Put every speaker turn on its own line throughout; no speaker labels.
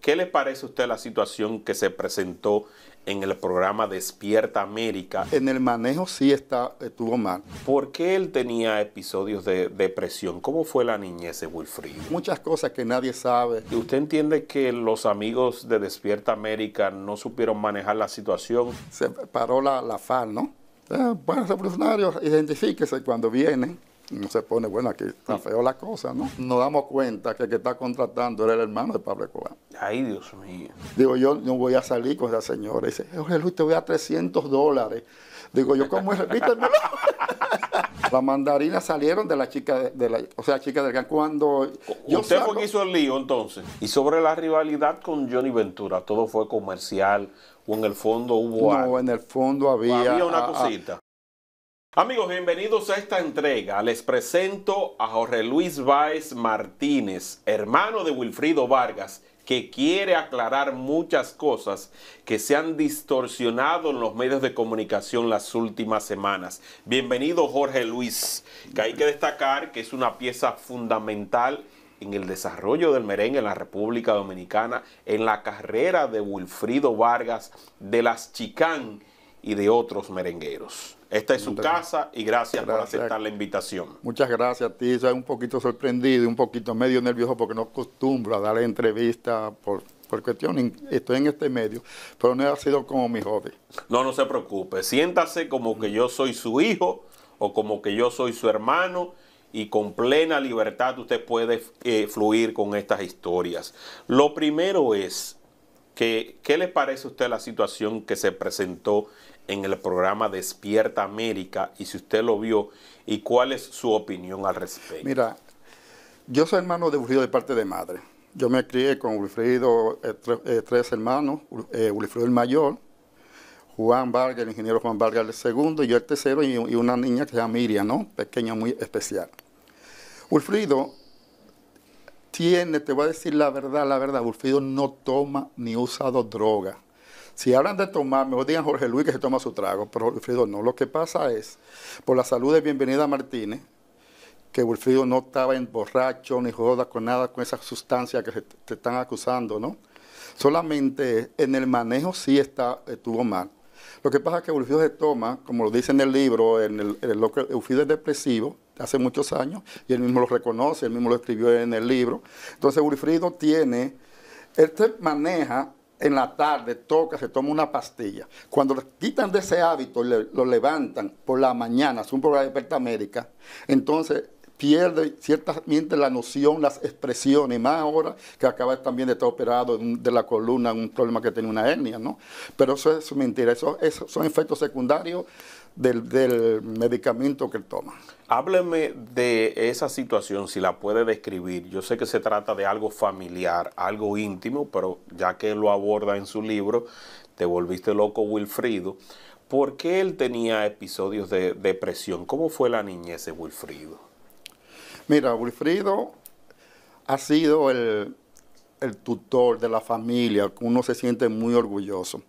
¿Qué le parece a usted la situación que se presentó en el programa Despierta América? En el manejo sí está, estuvo mal. ¿Por qué él tenía episodios de depresión? ¿Cómo fue la niñez de Wilfrido? Muchas cosas que nadie sabe. ¿Y usted entiende que los amigos de Despierta América no supieron manejar la situación? Se paró la, la FAL, ¿no? Eh,
bueno, revolucionarios, identifíquese cuando vienen no se pone, bueno, aquí está feo la cosa, ¿no? Nos damos cuenta que el que está contratando era el hermano de Pablo Escobar. Ay, Dios mío. Digo, yo no voy a salir con esa señora. Y dice, Jorge Luis, te voy a 300 dólares. Digo, yo, ¿cómo es? Las mandarinas salieron de la chica de, la, o sea, chica del Cuando yo usted fue
que hizo el lío entonces. Y sobre la rivalidad con Johnny Ventura, todo fue comercial. O en el fondo hubo No, en el fondo había. había una cosita. Amigos, bienvenidos a esta entrega. Les presento a Jorge Luis Báez Martínez, hermano de Wilfrido Vargas, que quiere aclarar muchas cosas que se han distorsionado en los medios de comunicación las últimas semanas. Bienvenido Jorge Luis, que hay que destacar que es una pieza fundamental en el desarrollo del merengue en la República Dominicana, en la carrera de Wilfrido Vargas, de las Chicán y de otros merengueros. Esta es su casa y gracias, por aceptar la invitación. Muchas gracias a ti.
Soy un poquito sorprendido, un poquito medio nervioso porque no acostumbro a dar entrevista por, por cuestión. Estoy en este medio, pero no ha sido como mi hobby.
No, no se preocupe. Siéntase como que yo soy su hijo o como que yo soy su hermano y con plena libertad usted puede eh, fluir con estas historias. Lo primero es que, ¿qué le parece a usted la situación que se presentó en el programa Despierta América y si usted lo vio y cuál es su opinión al respecto. Mira,
yo soy hermano de Ulfrido de parte de madre. Yo me crié con Wilfrido, eh, eh, tres hermanos, Ulfrido eh, el mayor, Juan Vargas, el ingeniero Juan Vargas el segundo, yo el tercero, y, una niña que se llama Miriam, ¿no? Pequeña, muy especial. Wilfrido tiene, te voy a decir la verdad, la verdad, Ulfrido no toma ni usa drogas. Si hablan de tomar, mejor digan Jorge Luis que se toma su trago, pero Wilfrido no. Lo que pasa es, por la salud de Bienvenida Martínez, que Wilfrido no estaba en borracho ni joda con nada con esa sustancia que te están acusando, ¿no? Solamente en el manejo sí está, estuvo mal. Lo que pasa es que Wilfrido se toma, como lo dice en el libro, en el, en Wilfrido es depresivo hace muchos años, y él mismo lo reconoce, él mismo lo escribió en el libro. Entonces Wilfrido tiene, este se maneja en la tarde toca, se toma una pastilla. Cuando le quitan de ese hábito, y lo levantan por la mañana, es un programa de experta médica, entonces pierde ciertamente la noción, las expresiones, más ahora que acaba también de estar operado de la columna, un problema que tenía una hernia, ¿no? Pero eso es mentira, eso, son efectos secundarios del, del medicamento que toma.
Hábleme de esa situación, si la puede describir. Yo sé que se trata de algo familiar, algo íntimo, pero ya que lo aborda en su libro, Te volviste loco, Wilfrido. ¿Por qué él tenía episodios de depresión? ¿Cómo fue la niñez de Wilfrido? Mira, Wilfrido ha sido el, tutor de la
familia, uno se siente muy orgulloso.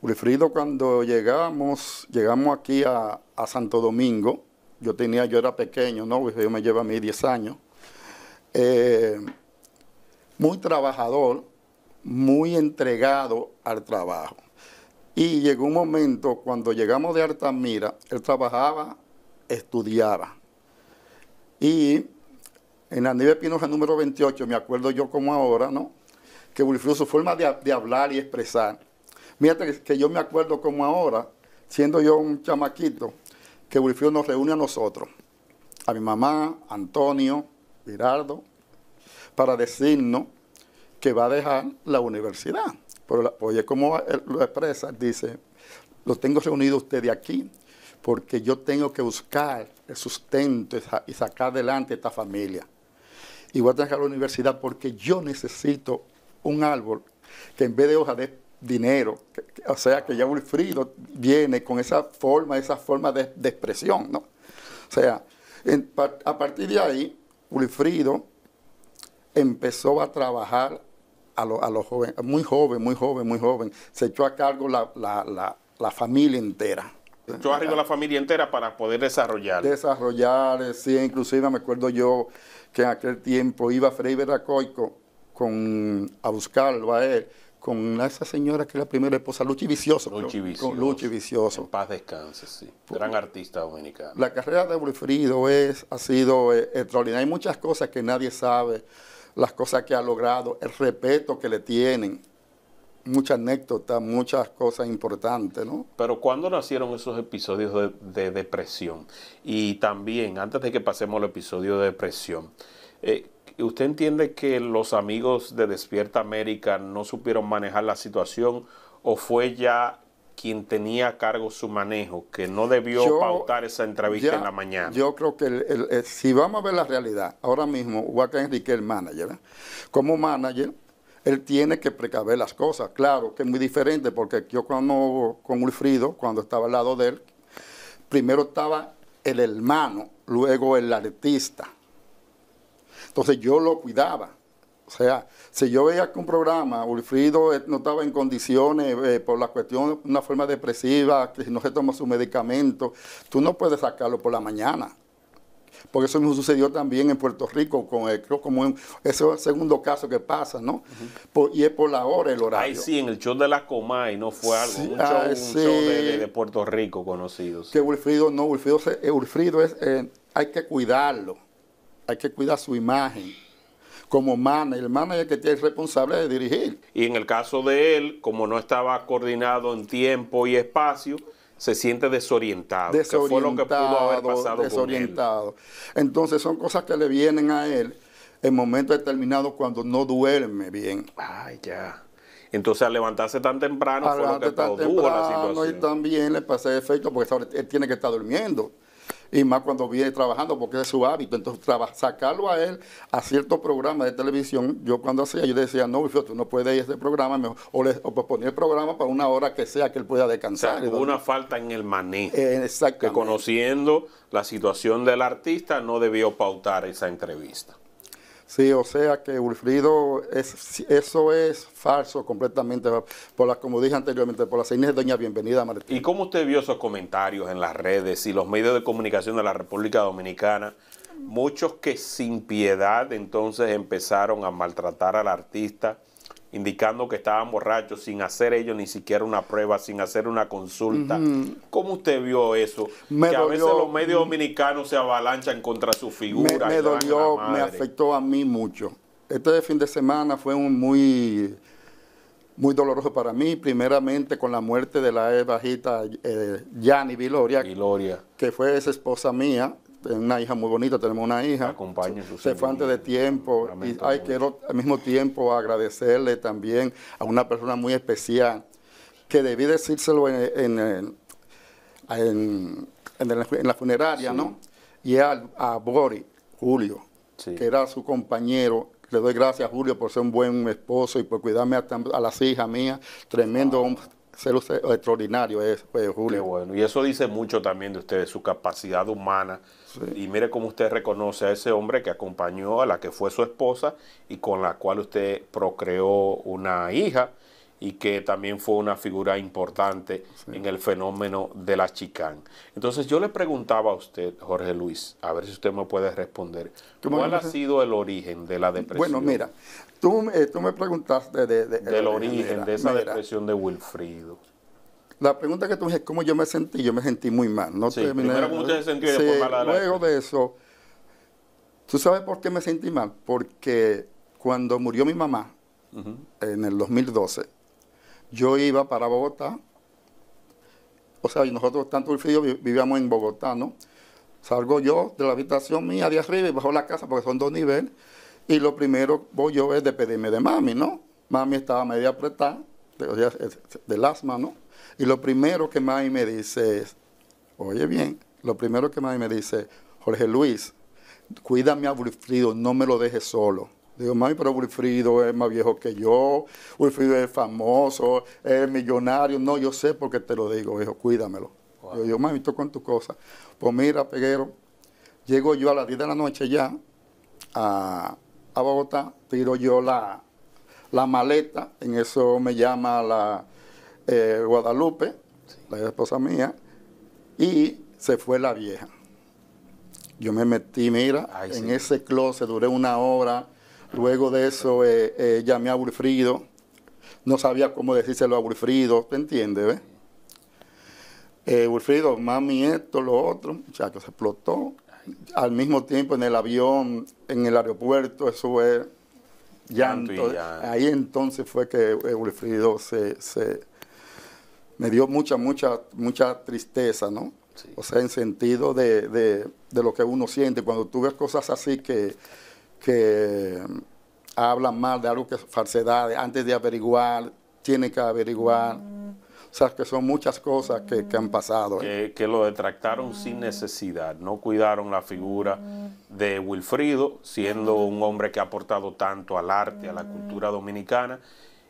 Wilfrido, cuando llegamos, llegamos aquí a Santo Domingo, yo tenía, yo era pequeño, ¿no? Yo me lleva a mí 10 años. Eh, muy trabajador, muy entregado al trabajo. Y llegó un momento cuando llegamos de Altamira, él trabajaba, estudiaba. Y en la Nieve Pinoja número 28, me acuerdo yo como ahora, ¿no? Que Wilfrido, su forma de, hablar y expresar. Mira que yo me acuerdo como ahora, siendo yo un chamaquito, que Wilfrido nos reúne a nosotros, a mi mamá, Antonio, Virardo, para decirnos que va a dejar la universidad. Pero, oye, como lo expresa, dice, lo tengo usted de aquí porque yo tengo que buscar el sustento y sacar adelante esta familia. Y voy a dejar la universidad porque yo necesito un árbol que en vez de hojas de dinero. O sea, que ya Wilfrido viene con esa forma, esa forma de, expresión, ¿no? O sea, a partir de ahí, Wilfrido empezó a trabajar a los jóvenes, muy joven, muy joven, muy joven. Se echó a cargo la, familia entera.
Se echó a cargo la familia entera para poder desarrollar.
Desarrollar, eh, sí, inclusive me acuerdo yo que en aquel tiempo iba Freddy Veracoico con, a buscarlo a él con esa señora que es la primera esposa, Luchi Vicioso. Luchi Vicioso. Con Luchi Vicioso. En paz
descanse, sí. Gran artista dominicano. La
carrera de Wilfrido es, ha sido eh, extraordinaria. Hay muchas cosas que nadie sabe, las cosas que ha logrado, el respeto que le tienen. Muchas anécdotas, muchas cosas importantes, ¿no?
Pero ¿cuándo nacieron esos episodios de, depresión? Y también, antes de que pasemos al episodio de depresión, eh, ¿Usted entiende que los amigos de Despierta América no supieron manejar la situación o fue ya quien tenía a cargo su manejo, que no debió pautar esa entrevista en la mañana?
Yo creo que si vamos a ver la realidad, ahora mismo Joaquín Enrique el manager, ¿eh? como manager, él tiene que precaver las cosas. Claro que es muy diferente, porque yo cuando con Wilfrido, cuando estaba al lado de él, primero estaba el hermano, luego el artista entonces yo lo cuidaba. O sea, si yo veía que un programa, Ulfrido eh, no estaba en condiciones eh, por la cuestión de una forma depresiva, que no se toma su medicamento, tú no puedes sacarlo por la mañana. Porque eso mismo sucedió también en Puerto Rico, con eh, creo como es ese segundo caso que pasa, ¿no? y es por la
hora, el horario. Ahí sí, en el show de la Comay, no fue algo, un show, ah, de, Puerto Rico conocido.
Que Wilfrido, no, Wilfrido, Ulfrido es, hay que cuidarlo hay que cuidar su imagen como manager, el manager
que tiene responsable de dirigir. Y en el caso de él, como no estaba coordinado en tiempo y espacio, se siente desorientado. Desorientado. fue lo que pudo haber pasado desorientado.
Con él. Entonces son cosas que le vienen a él en momentos determinados cuando no duerme bien. Ay,
ya. Entonces al levantarse tan temprano fue lo que produjo la situación. Y
también le pasé efecto porque él tiene que estar durmiendo y más cuando viene trabajando, porque es su hábito. Entonces, sacarlo a él a ciertos programas de televisión, yo cuando hacía, yo decía, no, tú no puedes ir a ese programa, mejor, o, le, o el programa para una hora que
sea que él pueda descansar. O hubo una falta en el manejo. Eh, que conociendo la situación del artista, no debió pautar esa entrevista.
Sí, o sea que Ulfrido, es, eso es falso completamente, por las, como dije anteriormente, por las señal de Doña Bienvenida Martín.
¿Y cómo usted vio esos comentarios en las redes y los medios de comunicación de la República Dominicana? Muchos que sin piedad entonces empezaron a maltratar al artista, indicando que estaban borrachos sin hacer ellos ni siquiera una prueba, sin hacer una consulta. ¿Cómo usted vio eso? Me que a veces los medios dominicanos se avalanchan contra su figura. Me, dolió, me afectó
a mí mucho. Este fin de semana fue un muy, muy doloroso para mí, primeramente con la muerte de la e bajita eh, Yanni Viloria, Viloria, que fue esa esposa mía, una hija muy bonita, tenemos una hija. se, fue antes de tiempo y quiero al mismo tiempo agradecerle también a una persona muy especial que debí decírselo en, en, la funeraria, ¿no? Y a Bori, Julio, que era su compañero. Le doy gracias a Julio por ser un buen esposo y por cuidarme
a, las hijas mías. Tremendo ah. hombre, ser extraordinario es, pues, Julio. bueno. Y eso dice mucho también de ustedes, su capacidad humana y mire cómo usted reconoce a ese hombre que acompañó a la que fue su esposa y con la cual usted procreó una hija y que también fue una figura importante en el fenómeno de la chicana. Entonces yo le preguntaba a usted, Jorge Luis, a ver si usted me puede responder, ¿cuál ha sido el origen de la depresión? Bueno, mira,
tú, eh, tú me preguntaste del origen de esa depresión de Wilfrido. La pregunta que tú me es cómo yo me sentí, yo me sentí muy mal. sí, cómo Luego de eso, ¿tú sabes por qué me sentí mal? Porque cuando murió mi mamá, en el 2012, yo iba para Bogotá, o sea, nosotros tanto el frío vivíamos en Bogotá, ¿no? Salgo yo de la habitación mía de arriba y bajo la casa porque son dos niveles. Y lo primero voy yo es pedirme de mami, ¿no? Mami estaba media apretada, del de asma, ¿no? Y lo primero que mami me dice es, oye bien, lo primero que Mai me dice, Jorge Luis, cuídame a Wilfrido, no me lo dejes solo. Digo, mami, pero Wilfrido es más viejo que yo, Wilfrido es famoso, es millonario. No, yo sé por qué te lo digo, hijo, cuídamelo. Yo digo, mami, tú con tus cosas. Pues mira, Peguero, llego yo a las 10 de la noche ya a, a Bogotá, tiro yo la, la maleta, en eso me llama la, eh, Guadalupe, la esposa mía, y se fue la vieja. Yo me metí, mira, en ese closet, duré una hora. Luego de eso eh, eh, llamé a Wilfrido. No sabía cómo decírselo a Wilfrido, ¿te entiendes? Ve? Eh, Wilfrido, mami, esto, lo otro, muchachos, se explotó. Al mismo tiempo en el avión, en el aeropuerto, eso fue llanto. Ahí entonces fue que eh, Wilfrido se me dio mucha, mucha, mucha tristeza, ¿no? O sea, en sentido de, lo que uno siente. Cuando tú ves cosas así que, que mm, hablan mal de algo que es falsedad, antes de averiguar, tiene que averiguar. Mm. O sea, que son muchas cosas que, han pasado.
¿eh? Que, que, lo detractaron sin necesidad. No cuidaron la figura mm. de Wilfrido, siendo un hombre que ha aportado tanto al arte, a la cultura dominicana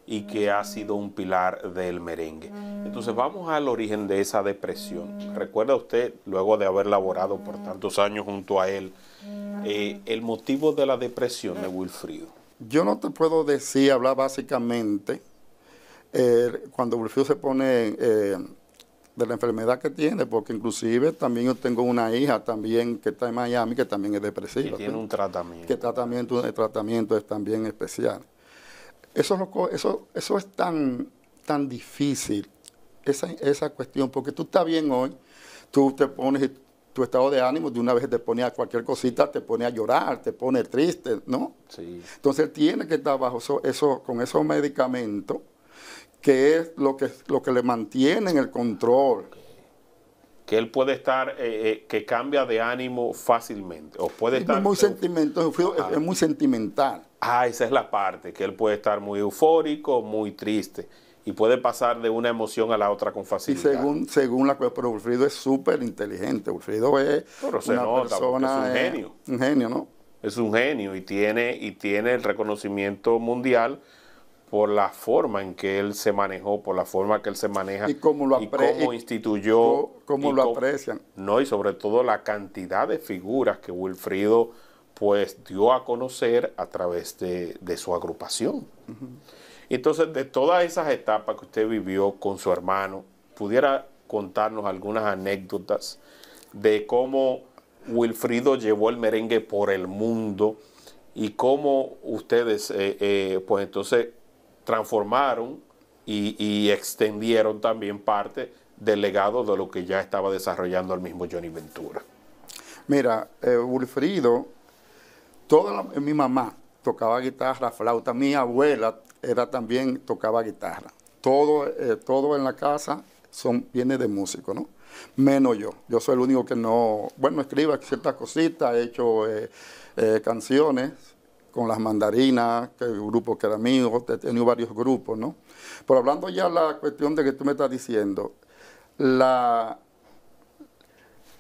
y que ha sido un pilar del merengue. Entonces vamos al origen de esa depresión. Recuerda usted, luego de haber laborado por tantos años junto a él, eh, el motivo de la depresión de Wilfrido. Yo no te puedo decir, hablar básicamente,
eh, cuando Wilfrido se pone eh, de la enfermedad que tiene, porque inclusive también yo tengo una hija también que está en Miami, que también es depresiva. Que tiene un tratamiento. Que tratamiento, el tratamiento es también especial. Eso, eso, eso es tan, tan difícil, esa, esa cuestión, porque tú estás bien hoy, tú te pones tu estado de ánimo, de una vez te pone a cualquier cosita, te pone a llorar, te pone triste, ¿no? Sí. Entonces tiene que estar bajo eso, con esos medicamentos, que es lo que, lo que le mantiene en el control.
Que él puede estar, eh, eh, que cambia de ánimo fácilmente, o puede es estar...
Muy sentimental, es muy sentimental.
Ah, esa es la parte, que él puede estar muy eufórico, muy triste y puede pasar de una emoción a la otra con facilidad. Y según,
según la pero Wilfrido
es súper inteligente. Wilfrido es una persona, es un eh, genio. un genio, ¿no? Es un genio y tiene, y tiene el reconocimiento mundial por la forma en que él se manejó, por la forma que él se maneja y cómo lo y instituyó. Cómo, lo aprecian. No, y sobre todo la cantidad de figuras que Wilfrido pues dio a conocer a través de, su agrupación. Entonces, de todas esas etapas que usted vivió con su hermano, ¿pudiera contarnos algunas anécdotas de cómo Wilfrido llevó el merengue por el mundo y cómo ustedes, eh, eh, pues entonces, transformaron y, extendieron también parte del legado de lo que ya estaba desarrollando el mismo Johnny Ventura?
Mira, eh, Wilfrido toda mi mamá tocaba guitarra, flauta, mi abuela era también tocaba guitarra. Todo, eh, todo en la casa son, viene de músico, ¿no? Menos yo. Yo soy el único que no, bueno, escriba ciertas cositas, he hecho eh, eh, canciones con las mandarinas, que el grupo que era mío, he tenido varios grupos, ¿no? Pero hablando ya de la cuestión de que tú me estás diciendo, la,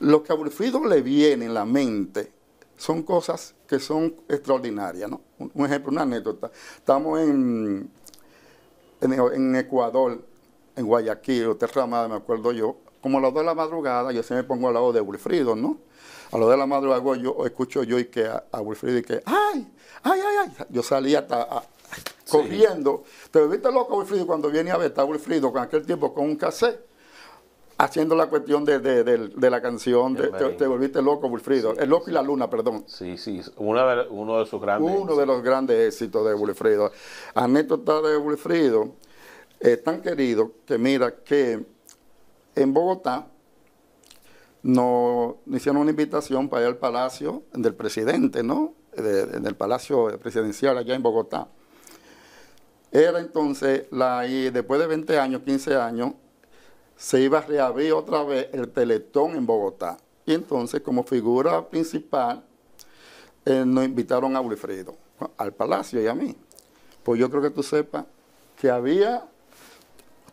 lo que a Wilfrido le viene en la mente son cosas que son extraordinarias. ¿no? Un, ejemplo, una anécdota. Estamos en, en, Ecuador, en Guayaquil, Hotel Ramada, me acuerdo yo, como a las 2 de la madrugada, yo se me pongo al lado de Wilfrido, ¿no? A las 2 de la madrugada yo escucho yo y que a, Wilfrido y que, ¡ay! ¡ay, ay, ay! Yo salí hasta... corriendo. Pero Te viste loco, Wilfrido, cuando viene a ver, está Wilfrido con aquel tiempo con un cassette haciendo la cuestión de, la canción de, te, volviste loco, Wilfrido. el loco y la luna, perdón. Sí, sí, uno de, sus grandes Uno de los grandes éxitos de Wilfrido. Anécdota de Wilfrido, es tan querido que mira que en Bogotá nos hicieron una invitación para ir al palacio del presidente, ¿no? En el palacio presidencial allá en Bogotá. Era entonces, la, y después de 20 años, 15 años, se iba a reabrir otra vez el Teletón en Bogotá. Y entonces, como figura principal, eh, nos invitaron a Wilfredo, al Palacio y a mí. Pues yo creo que tú sepas que había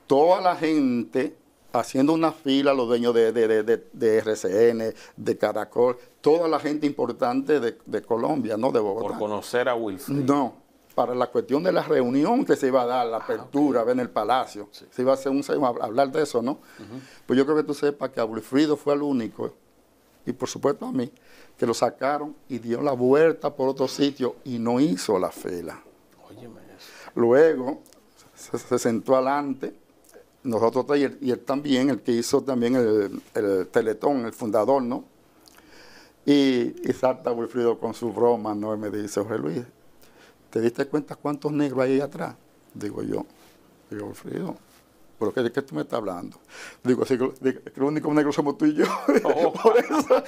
toda la gente haciendo una fila, los dueños de, de, RCN, de Caracol, toda la gente importante de, Colombia, no de Bogotá. Por conocer a Wilfredo. No, para la cuestión de la reunión que se iba a dar, la ah, apertura en el palacio. Se iba a hacer un se hablar de eso, ¿no? Pues yo creo que tú sepas que Wilfrido fue el único, y por supuesto a mí, que lo sacaron y dio la vuelta por otro sitio y no hizo la fila. Óyeme Luego se, sentó adelante, nosotros y él, y él, también, el que hizo también el, teletón, el fundador, ¿no? Y, salta Wilfrido con su broma, ¿no? me dice, Jorge Luis, ¿Te diste cuenta cuántos negros hay ahí atrás? Digo yo, digo Alfredo, qué, de qué tú me estás hablando? Digo, así que lo único negro somos tú y yo. Oh. por eso,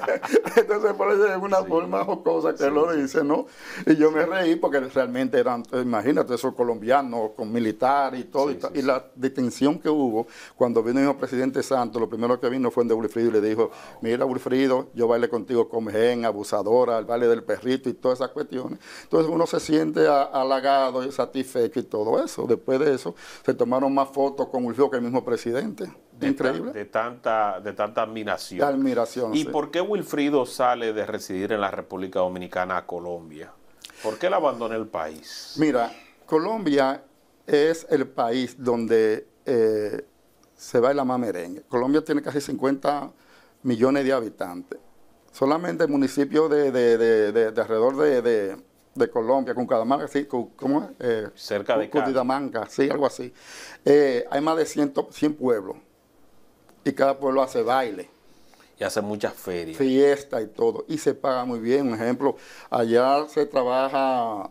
entonces por eso es una forma jocosa que lo dice, ¿no? Y yo me reí porque realmente eran, imagínate, esos colombianos con militar y todo. y, la detención que hubo cuando vino el presidente Santos, lo primero que vino fue en de Wilfrido y le dijo, mira Wilfrido, yo bailé contigo con gen, abusadora, el baile del perrito y todas esas cuestiones. Entonces uno se siente halagado y satisfecho y todo eso. Después de eso se tomaron más fotos con Wilfrido que el mismo presidente.
Increíble. de, tanta, de tanta admiración. admiración. ¿Y por qué Wilfrido sale de residir en la República Dominicana a Colombia? ¿Por qué él abandona el país?
Mira, Colombia es el país donde eh, se va más merengue. Colombia tiene casi 50 millones de habitantes. Solamente el municipio de alrededor de de Colombia, con con sí, ¿cómo es?
Eh, Cerca de Cundinamarca,
sí, algo así. Eh, hay más de 100, 100 pueblos y cada pueblo hace baile. Y hace muchas ferias. Fiesta y todo. Y se paga muy bien. Un ejemplo, allá se trabaja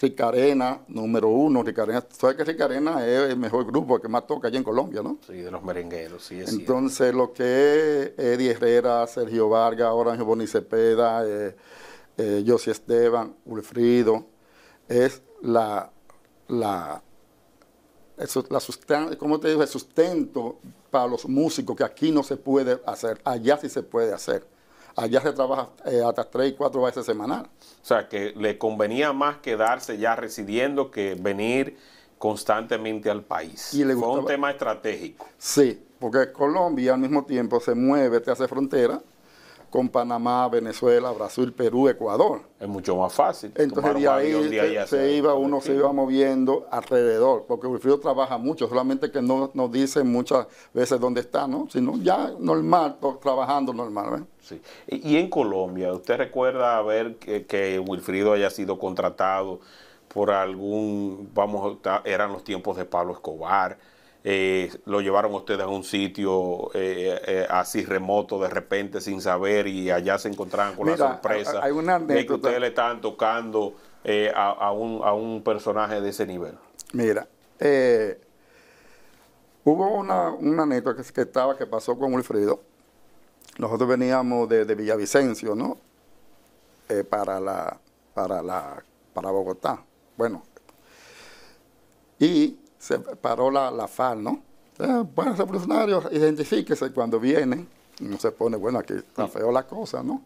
Ricarena, número uno. Ricarena, sabes que Ricarena es el mejor grupo que más toca allá en Colombia, ¿no? Sí, de los merengueros, sí. Entonces, lo que es Eddie Herrera, Sergio Vargas, Orange Bonicepeda, eh, eh, Josie Esteban, Wilfrido, es la, la, la sustancia, como te digo? El sustento para los músicos que aquí no se puede
hacer, allá sí se puede hacer. Allá se trabaja eh, hasta tres y cuatro veces semanal. O sea, que le convenía más quedarse ya residiendo que venir constantemente al país. Y Fue un tema estratégico.
Sí, porque Colombia al mismo tiempo se mueve, te hace frontera, con Panamá, Venezuela, Brasil, Perú, Ecuador. Es
mucho más fácil. Entonces de ahí, se, iba, uno se iba
moviendo alrededor, porque Wilfrido trabaja mucho, solamente que no nos dice muchas veces dónde está, ¿no? Sino ya normal, trabajando normal. ¿eh?
Sí. Y, en Colombia, ¿usted recuerda haber que, que Wilfrido haya sido contratado por algún, vamos, eran los tiempos de Pablo Escobar? Eh, lo llevaron ustedes a un sitio eh, eh, así remoto de repente sin saber y allá se encontraban con la sorpresa hay de que ustedes le estaban tocando a, un, personaje de ese nivel. Mira,
hubo una, una anécdota que, estaba, que pasó con Wilfrido. Nosotros veníamos de, de Villavicencio, ¿no? para, la, para, la, para Bogotá. Bueno, y se paró la, la FAL, ¿no? Eh, bueno, revolucionarios, identifíquese cuando viene. No se pone, bueno, aquí está feo la cosa, ¿no?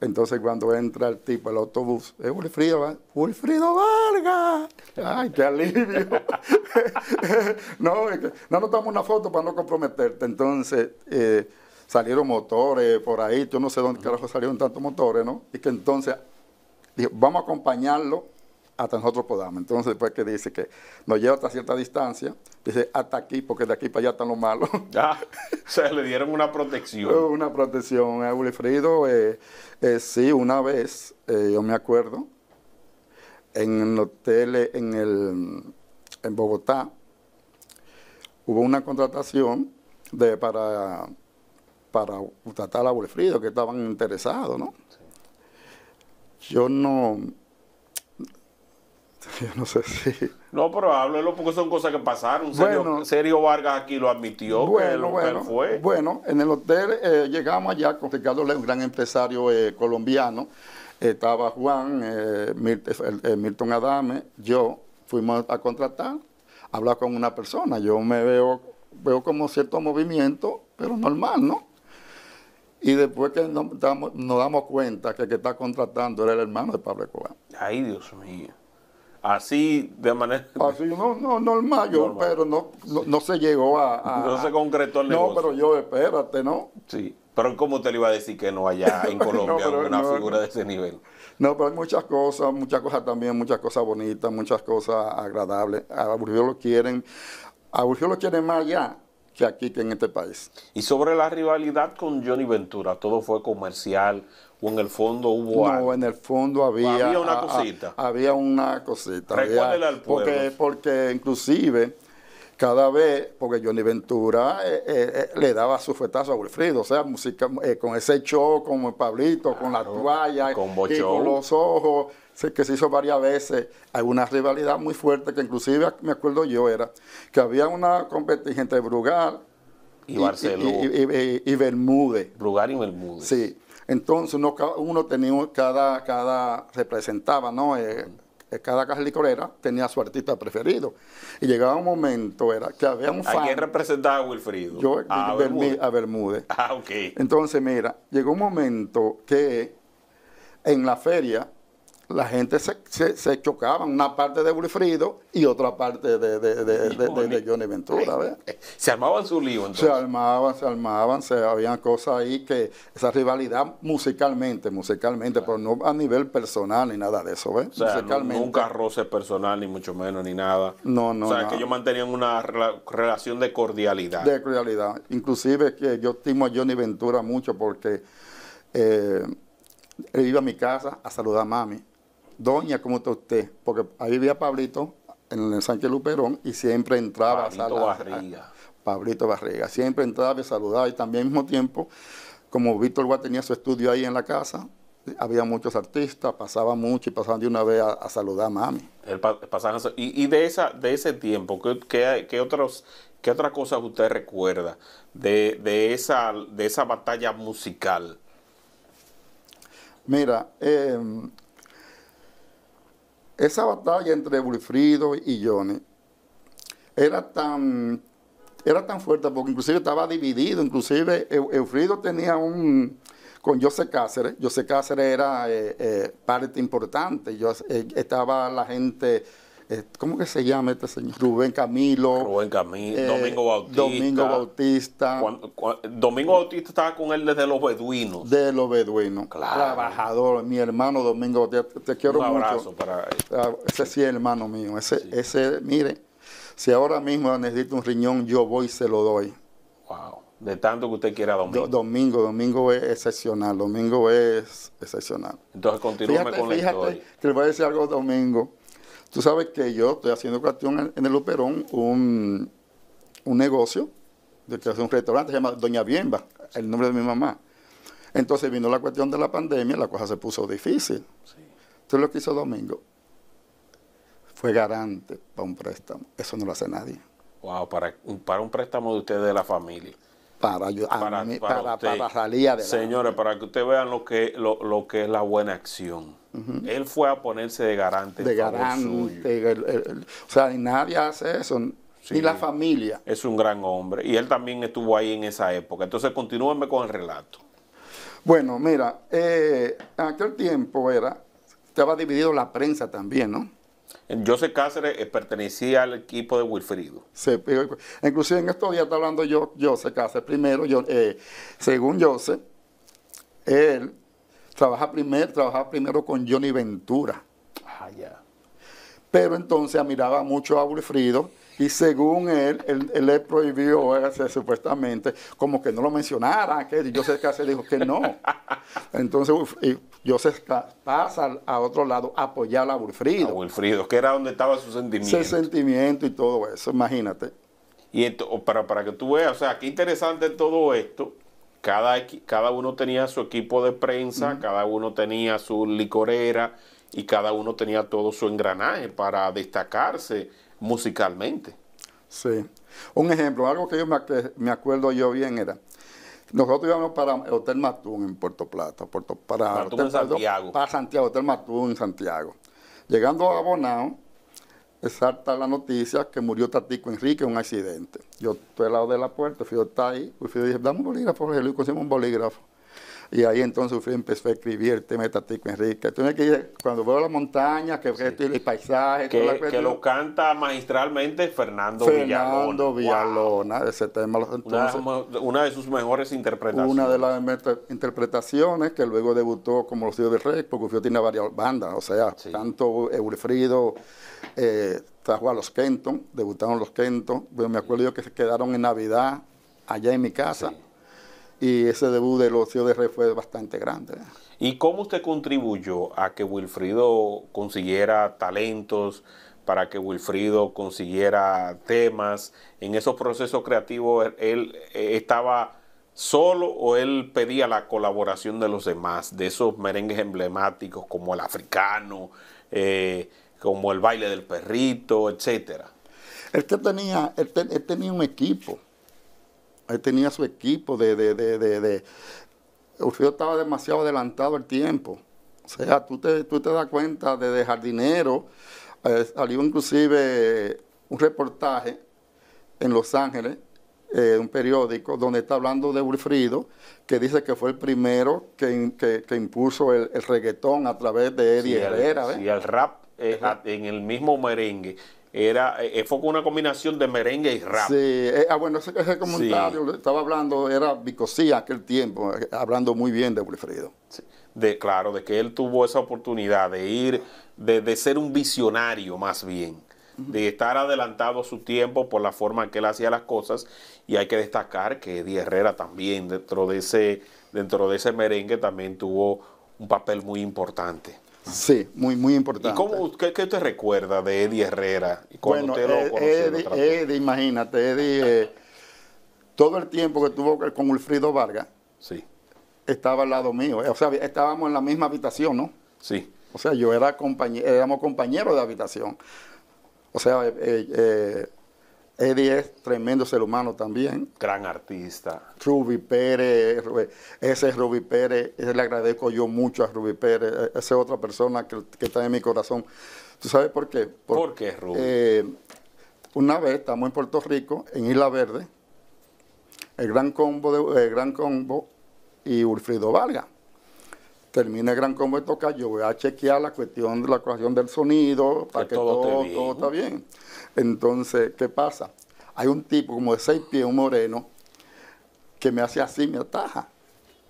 Entonces cuando entra el tipo al autobús, es Wilfrido, Wilfrido Vargas. Ay, qué alivio. no, no nos tomamos una foto para no comprometerte. Entonces eh, salieron motores por ahí, yo no sé dónde carajo salieron tantos motores, ¿no? Y que entonces vamos a acompañarlo hasta nosotros podamos. Entonces, después que dice que nos lleva hasta cierta distancia, dice hasta aquí, porque de aquí para allá están los malos. Ya, o sea, le dieron una protección. una protección a Wilfrido. Eh, eh, sí, una vez, eh, yo me acuerdo, en el hotel en, el, en Bogotá, hubo una contratación de, para, para tratar a Wilfrido, que estaban interesados, ¿no? Yo no Yo no sé si.
No, pero háblelo porque son cosas que pasaron. Bueno, Sergio, Vargas aquí lo admitió bueno, bueno,
Bueno, en el hotel eh, llegamos allá con Ricardo León, un gran empresario eh, colombiano. Estaba Juan, eh, Milton Adame, yo fuimos a contratar, a con una persona. Yo me veo, veo como cierto movimiento, pero normal, ¿no? Y después que nos damos, damos cuenta que el que está contratando era el hermano de
Pablo Escobar. Ay, Dios mío así de manera. Así, no,
no, normal, pero no, no, se llegó a, No se concretó el negocio. No, pero yo, espérate, ¿no?
Sí. Pero ¿cómo te iba a decir que no allá en Colombia una figura de ese nivel? No, pero hay
muchas cosas, muchas cosas también, muchas cosas bonitas, muchas cosas agradables. A Burgio lo quieren,
a Burgio lo quieren más allá que aquí, que en este país. Y sobre la rivalidad con Johnny Ventura, todo fue comercial, o en el fondo hubo algo. No, en el fondo había, había una cosita. había una cosita. Recuérdela al pueblo. Porque, porque inclusive
cada vez, porque Johnny Ventura eh, eh, eh, le daba su fetazo a Wilfrido, o sea, música, con ese show, con Pablito, con la toalla, con, y con los ojos, que se hizo varias veces. Hay una rivalidad muy fuerte que inclusive, me acuerdo yo, era que había una competencia entre Brugal y, y, y, y Bermúdez. Brugal y Bermúdez. Sí. Entonces uno, uno tenía, cada, cada representaba, ¿no? Eh, eh cada caja tenía su artista preferido. Y llegaba un momento, era que había un fan. ¿A quién
representaba a Wilfrido? Yo, a, Bermúdez.
a Bermúdez. Ah, ok. Entonces, mira, llegó un momento que en la feria la gente se, se, chocaba, una parte de Wilfrido y otra parte de, Johnny Ventura. Se armaban su lío entonces. Se armaban, se armaban, se, habían cosas ahí que, esa rivalidad musicalmente, musicalmente, pero no a nivel personal ni nada de eso, ¿ves? O sea, nunca
roce personal, ni mucho menos, ni nada. No, no. O sea, que ellos mantenían una relación de cordialidad. De
cordialidad. Inclusive que yo estimo a Johnny Ventura mucho porque eh, él iba a mi casa a saludar a mami Doña, ¿cómo está usted? Porque ahí vivía Pablito en el Sánchez Luperón y siempre entraba a saludar. Barriga. Pablito Barriga. Siempre entraba y saludaba y también al mismo tiempo, como Víctor Guad tenía su estudio ahí en la casa, había muchos artistas, pasaba mucho y pasaban de una vez a, saludar a mami.
y, de, esa, de ese tiempo, ¿qué, qué, cosas otros otra cosa usted recuerda de, de, esa, de esa batalla musical?
Mira, eh, esa batalla entre Wilfrido y Johnny era tan, era tan fuerte porque inclusive estaba dividido, inclusive Eufrido tenía un, con José Cáceres. José Cáceres era eh, eh, parte importante. Yo, eh, estaba la gente eh, ¿cómo que se llama este señor? Rubén Camilo. Rubén Camilo, eh, Domingo Bautista. Domingo
Bautista. Domingo Bautista estaba con él desde los beduinos. De los beduinos. Claro.
Trabajador, mi hermano Domingo Bautista, te, quiero mucho. Un abrazo para ah, Ese sí es hermano mío, ese, mire, si ahora mismo necesito un riñón, yo voy y se lo doy. Wow. De tanto que usted quiera Domingo. Domingo, Domingo es excepcional, Domingo es excepcional.
Entonces continúe con la fíjate,
Te voy a decir algo, Domingo. Tú sabes que yo estoy haciendo cuestión en el Luperón un, un negocio, de que hace un restaurante, se llama Doña Bienba, el nombre de mi mamá. Entonces vino la cuestión de la pandemia, la cosa se puso difícil. Sí. Entonces lo que hizo Domingo fue garante para un préstamo. Eso no lo hace nadie.
Wow, para, para un préstamo de ustedes de la familia para, para, para, para, usted, Señores, para que ustedes vean lo que, lo, que es la buena acción. Él fue a ponerse de garante. De garante.
o sea, nadie hace eso. ni la familia.
Es un gran hombre. Y él también estuvo ahí en esa época. Entonces, continúenme con el relato.
Bueno, mira, eh, en aquel tiempo era, estaba
dividido la prensa también, ¿no? José Cáceres eh, pertenecía al equipo de Wilfrido.
Eh, inclusive en estos días está hablando yo, José Cáceres. Primero, eh, según José, él trabaja trabajaba primero con Johnny Ventura. Ah, ya. Pero entonces admiraba mucho a Wilfrido y según él, él, le prohibió supuestamente, como que no lo mencionara, que José Cáceres dijo que no. Entonces, Joseph pasa a otro lado a apoyar a Wilfrido. A
Wilfrido, que era donde estaba su sentimiento. Su
sentimiento y todo eso,
imagínate. Y esto, para, que tú veas, o sea, qué interesante todo esto. Cada, uno tenía su equipo de prensa, cada uno tenía su licorera y cada uno tenía todo su engranaje para destacarse musicalmente.
Sí. Un ejemplo, algo que yo me, me acuerdo yo bien era, nosotros íbamos para el Hotel Matún en Puerto Plata, Puerto, para, Santiago. para Santiago, Hotel Matún en Santiago. Llegando a Bonao, salta la noticia que murió Tatico Enrique en un accidente. Yo estoy al lado de la puerta, fui está ahí, y dije, dice, dame un bolígrafo, José Luis, consigo un bolígrafo. Y ahí entonces fui, empezó a escribir tema Tatico Enrique. Entonces, que cuando veo las montañas, que el paisaje, que, la que lo
canta magistralmente Fernando, Fernando
Villalona. ese tema. Entonces,
una, de, sus mejores interpretaciones. Una de
las interpretaciones que luego debutó como Los Hijos del Rey, porque yo tiene varias bandas, o sea, tanto Eulfrido. Eh, trajo a los Kenton, debutaron los Kenton, pero me acuerdo yo que se quedaron en Navidad allá en mi casa y ese debut del ocio de fue bastante grande.
¿Y cómo usted contribuyó a que Wilfrido consiguiera talentos, para que Wilfrido consiguiera temas? ¿En esos procesos creativos él eh, estaba solo o él pedía la colaboración de los demás, de esos merengues emblemáticos como el africano, eh, como el baile del perrito, etcétera?
Él, tenía, tenía un equipo él tenía su equipo de, de, de, estaba demasiado adelantado el tiempo. O sea, tú te, tú te das cuenta de jardinero, eh, salió inclusive un reportaje en Los Ángeles, eh, un periódico, donde está hablando de Urfrido, que dice que fue el primero que, que, impuso el, reggaetón a través de Eddie Herrera. y
rap, eh, en el mismo merengue era eh, eh, fue una combinación de merengue y rap. Sí,
eh, Ah bueno, ese, comentario estaba hablando, era Vicosía aquel tiempo,
hablando muy bien de Wilfredo. Sí. De, claro, de que él tuvo esa oportunidad de ir, de, de ser un visionario más bien, de estar adelantado su tiempo por la forma en que él hacía las cosas. Y hay que destacar que Eddie Herrera también, dentro de ese, dentro de ese merengue, también tuvo un papel muy importante.
Sí, muy, muy importante. ¿Y
cómo, qué, te recuerda de Eddie Herrera? Cuando bueno, eh,
Eddie, imagínate, Eddie, eh, todo el tiempo que tuvo con Ulfrido Vargas, sí. estaba al lado mío. O sea, estábamos en la misma habitación, ¿no? Sí. O sea, yo era compañero, éramos compañeros de habitación. O sea, eh, eh, Eddie es tremendo ser humano también. Gran artista. Ruby Pérez, ese es Ruby Pérez, le agradezco yo mucho a Ruby Pérez, e-, esa es otra persona que, está en mi corazón. ¿Tú sabes por qué? ¿Por, qué, Ruby? Eh, una vez estamos en Puerto Rico, en Isla Verde, el Gran Combo, de, gran combo y Ulfrido Vargas. Termina el Gran Combo de tocar, yo voy a chequear la cuestión de la cuestión del sonido, para que, todo, todo, todo está bien. Entonces, ¿qué pasa? Hay un tipo como de seis pies, un moreno, que me hace así, me ataja.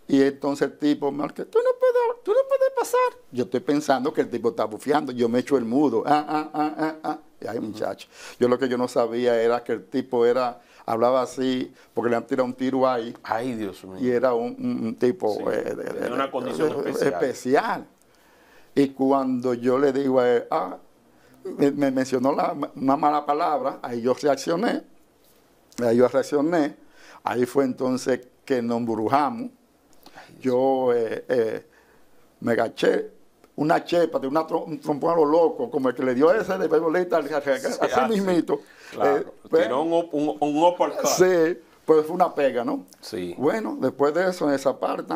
Y entonces el tipo me dice, tú no puedes, tú no puedes pasar. Yo estoy pensando que el tipo está bufeando, yo me echo el mudo. Ah, ah, ah, ah, ah. Y hay muchacho, yo lo que yo no sabía era que el tipo era, hablaba así, porque le han tirado un tiro ahí. Ay, Dios mío. Y era un, tipo... Eh, en de, una condición especial. especial. Y cuando yo le digo a él, ah, me, mencionó una mala palabra, ahí yo reaccioné, ahí yo reaccioné, ahí fue entonces que nos embrujamos, yo eh, eh, me gaché una chepa de un trompón a lo loco, como el que le dio ese de Beboleta así ah, mismito. Claro, eh, tiró pues, un, un, Sí, pues fue una pega, ¿no? Sí. Bueno, después de eso en esa parte,